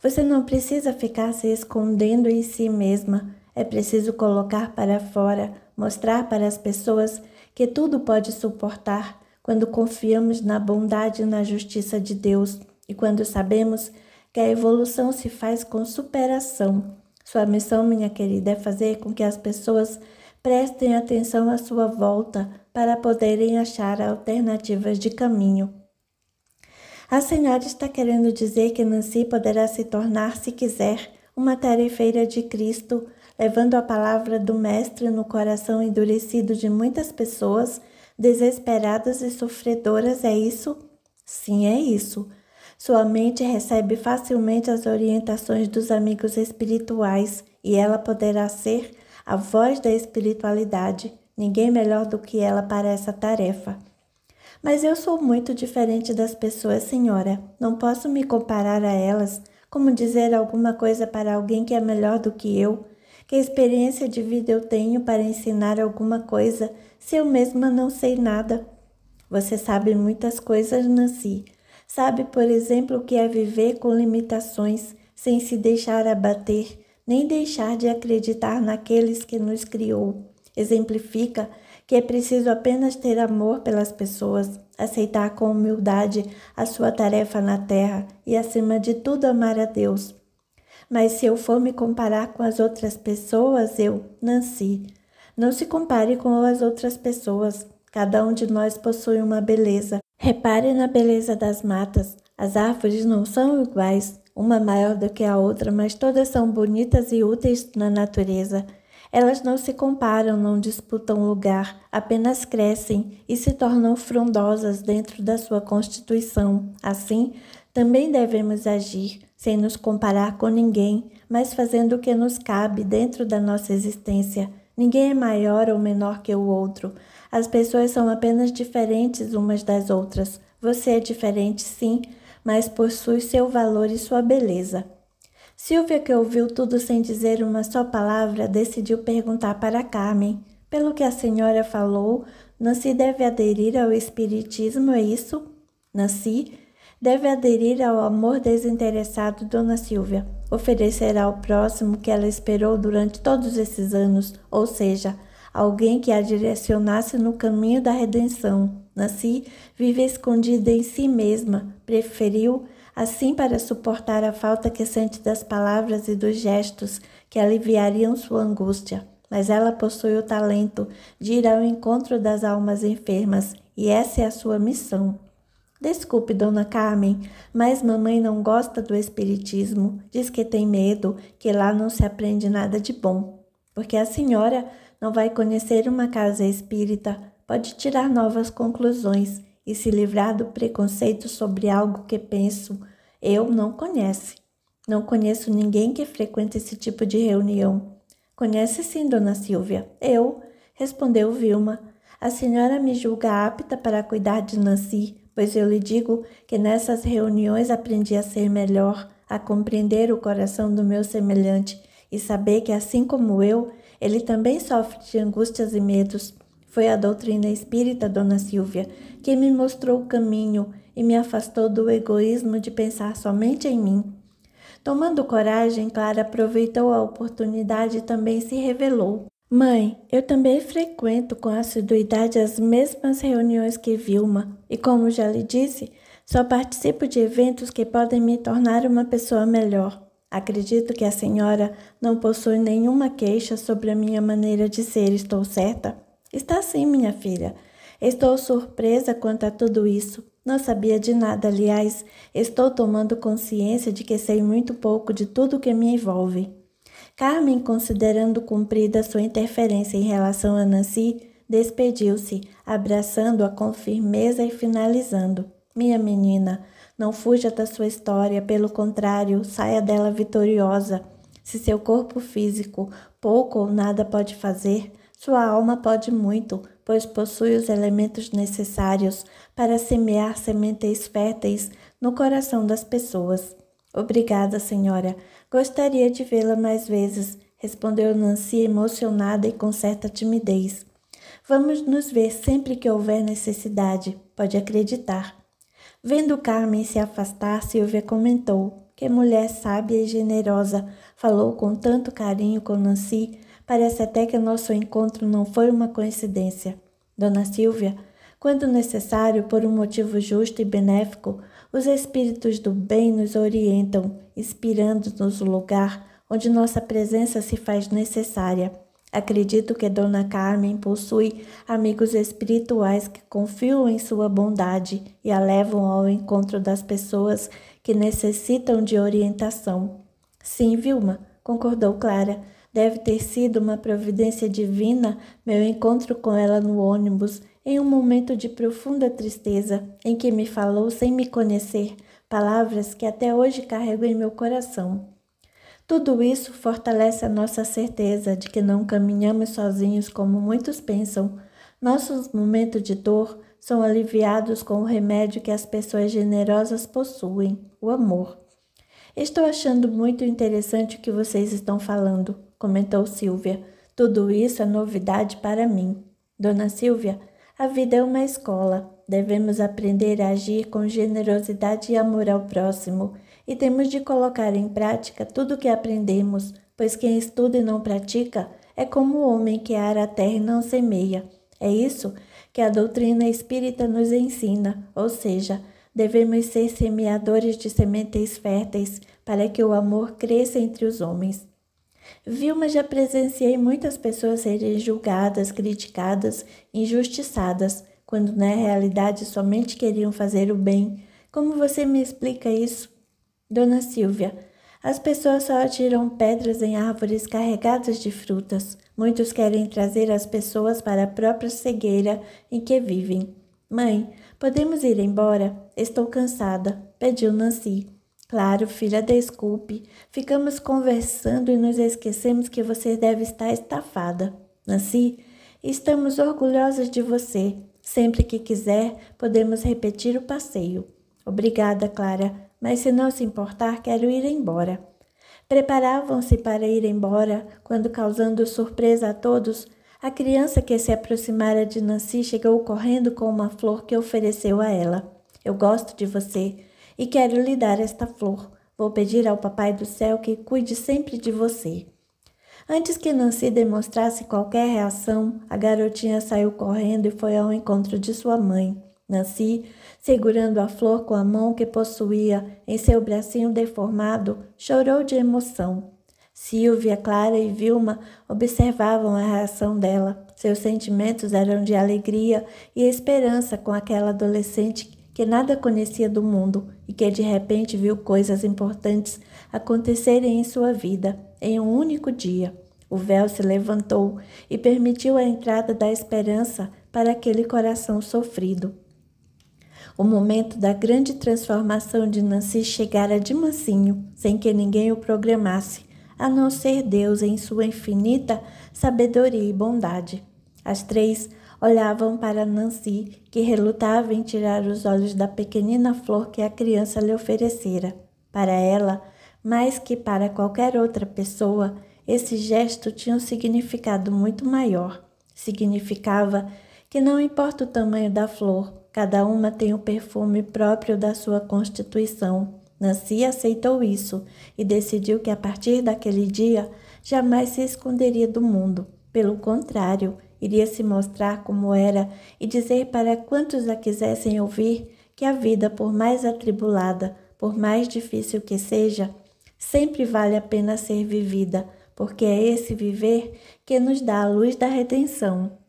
Você não precisa ficar se escondendo em si mesma. É preciso colocar para fora, mostrar para as pessoas que tudo pode suportar quando confiamos na bondade e na justiça de Deus e quando sabemos que a evolução se faz com superação. Sua missão, minha querida, é fazer com que as pessoas prestem atenção à sua volta para poderem achar alternativas de caminho. A senhora está querendo dizer que Nancy poderá se tornar, se quiser, uma tarefeira de Cristo, levando a palavra do Mestre no coração endurecido de muitas pessoas, desesperadas e sofredoras, é isso? Sim, é isso. Sua mente recebe facilmente as orientações dos amigos espirituais e ela poderá ser a voz da espiritualidade, ninguém melhor do que ela para essa tarefa. Mas eu sou muito diferente das pessoas, senhora. Não posso me comparar a elas. Como dizer alguma coisa para alguém que é melhor do que eu? Que experiência de vida eu tenho para ensinar alguma coisa se eu mesma não sei nada? Você sabe muitas coisas, Nancy. Sabe, por exemplo, o que é viver com limitações, sem se deixar abater, nem deixar de acreditar naqueles que nos criou. Exemplifica que é preciso apenas ter amor pelas pessoas, aceitar com humildade a sua tarefa na terra e, acima de tudo, amar a Deus. Mas se eu for me comparar com as outras pessoas, eu, Nancy, não se compare com as outras pessoas. Cada um de nós possui uma beleza. Repare na beleza das matas. As árvores não são iguais, uma maior do que a outra, mas todas são bonitas e úteis na natureza. Elas não se comparam, não disputam lugar, apenas crescem e se tornam frondosas dentro da sua constituição. Assim, também devemos agir, sem nos comparar com ninguém, mas fazendo o que nos cabe dentro da nossa existência. Ninguém é maior ou menor que o outro. As pessoas são apenas diferentes umas das outras. Você é diferente, sim, mas possui seu valor e sua beleza. Silvia, que ouviu tudo sem dizer uma só palavra, decidiu perguntar para Carmen. Pelo que a senhora falou, não se deve aderir ao espiritismo, é isso? Nancy deve aderir ao amor desinteressado Dona Silvia. Oferecerá ao próximo que ela esperou durante todos esses anos, ou seja, alguém que a direcionasse no caminho da redenção. Nancy vive escondida em si mesma, preferiu assim para suportar a falta crescente das palavras e dos gestos que aliviariam sua angústia. Mas ela possui o talento de ir ao encontro das almas enfermas e essa é a sua missão. Desculpe, dona Carmen, mas mamãe não gosta do espiritismo, diz que tem medo, que lá não se aprende nada de bom. Porque a senhora não vai conhecer uma casa espírita, pode tirar novas conclusões e se livrar do preconceito sobre algo que penso, eu não conhece. Não conheço ninguém que frequenta esse tipo de reunião. Conhece sim, dona Silvia. Eu, respondeu Vilma. A senhora me julga apta para cuidar de Nancy, pois eu lhe digo que nessas reuniões aprendi a ser melhor, a compreender o coração do meu semelhante e saber que, assim como eu, ele também sofre de angústias e medos. Foi a doutrina espírita, Dona Silvia, que me mostrou o caminho e me afastou do egoísmo de pensar somente em mim. Tomando coragem, Clara aproveitou a oportunidade e também se revelou. Mãe, eu também frequento com assiduidade as mesmas reuniões que Vilma, e como já lhe disse, só participo de eventos que podem me tornar uma pessoa melhor. Acredito que a senhora não possui nenhuma queixa sobre a minha maneira de ser, estou certa? Está sim, minha filha. Estou surpresa quanto a tudo isso. Não sabia de nada, aliás, estou tomando consciência de que sei muito pouco de tudo que me envolve. Carmen, considerando cumprida sua interferência em relação a Nancy, despediu-se, abraçando-a com firmeza e finalizando: Minha menina, não fuja da sua história, pelo contrário, saia dela vitoriosa. Se seu corpo físico pouco ou nada pode fazer, sua alma pode muito, pois possui os elementos necessários para semear sementes férteis no coração das pessoas. Obrigada, senhora. Gostaria de vê-la mais vezes, respondeu Nancy, emocionada e com certa timidez. Vamos nos ver sempre que houver necessidade, pode acreditar. Vendo Carmen se afastar, Silvia comentou: Que mulher sábia e generosa! Falou com tanto carinho com Nancy, Parece até que nosso encontro não foi uma coincidência. Dona Silvia, quando necessário, por um motivo justo e benéfico, os espíritos do bem nos orientam, inspirando-nos o lugar onde nossa presença se faz necessária. Acredito que Dona Carmen possui amigos espirituais que confiam em sua bondade e a levam ao encontro das pessoas que necessitam de orientação. Sim, Vilma, concordou Clara. Deve ter sido uma providência divina meu encontro com ela no ônibus, em um momento de profunda tristeza, em que me falou sem me conhecer, palavras que até hoje carrego em meu coração. Tudo isso fortalece a nossa certeza de que não caminhamos sozinhos como muitos pensam. Nossos momentos de dor são aliviados com o remédio que as pessoas generosas possuem, o amor. Estou achando muito interessante o que vocês estão falando comentou Silvia. Tudo isso é novidade para mim. Dona Silvia, a vida é uma escola. Devemos aprender a agir com generosidade e amor ao próximo, e temos de colocar em prática tudo o que aprendemos, pois quem estuda e não pratica é como o homem que ara a terra e não semeia. É isso que a doutrina espírita nos ensina, ou seja, devemos ser semeadores de sementes férteis para que o amor cresça entre os homens. Vilma já presenciei muitas pessoas serem julgadas, criticadas, injustiçadas, quando na realidade somente queriam fazer o bem. Como você me explica isso? Dona Silvia, as pessoas só atiram pedras em árvores carregadas de frutas. Muitos querem trazer as pessoas para a própria cegueira em que vivem. Mãe, podemos ir embora? Estou cansada, pediu Nancy. Claro, filha, desculpe. Ficamos conversando e nos esquecemos que você deve estar estafada. Nancy, é assim? estamos orgulhosas de você. Sempre que quiser, podemos repetir o passeio. Obrigada, Clara, mas se não se importar, quero ir embora. Preparavam-se para ir embora quando, causando surpresa a todos, a criança que se aproximara de Nancy chegou correndo com uma flor que ofereceu a ela. Eu gosto de você e quero lhe dar esta flor. Vou pedir ao Papai do Céu que cuide sempre de você. Antes que Nancy demonstrasse qualquer reação, a garotinha saiu correndo e foi ao encontro de sua mãe. Nancy, segurando a flor com a mão que possuía em seu bracinho deformado, chorou de emoção. Silvia, Clara e Vilma observavam a reação dela. Seus sentimentos eram de alegria e esperança com aquela adolescente que nada conhecia do mundo e que de repente viu coisas importantes acontecerem em sua vida em um único dia. O véu se levantou e permitiu a entrada da esperança para aquele coração sofrido. O momento da grande transformação de Nancy chegara de mansinho, sem que ninguém o programasse, a não ser Deus em sua infinita sabedoria e bondade. As três olhavam para Nancy, que relutava em tirar os olhos da pequenina flor que a criança lhe oferecera. Para ela, mais que para qualquer outra pessoa, esse gesto tinha um significado muito maior. Significava que não importa o tamanho da flor, cada uma tem o um perfume próprio da sua constituição. Nancy aceitou isso e decidiu que a partir daquele dia jamais se esconderia do mundo. Pelo contrário, Iria se mostrar como era e dizer para quantos a quisessem ouvir que a vida, por mais atribulada, por mais difícil que seja, sempre vale a pena ser vivida, porque é esse viver que nos dá a luz da redenção.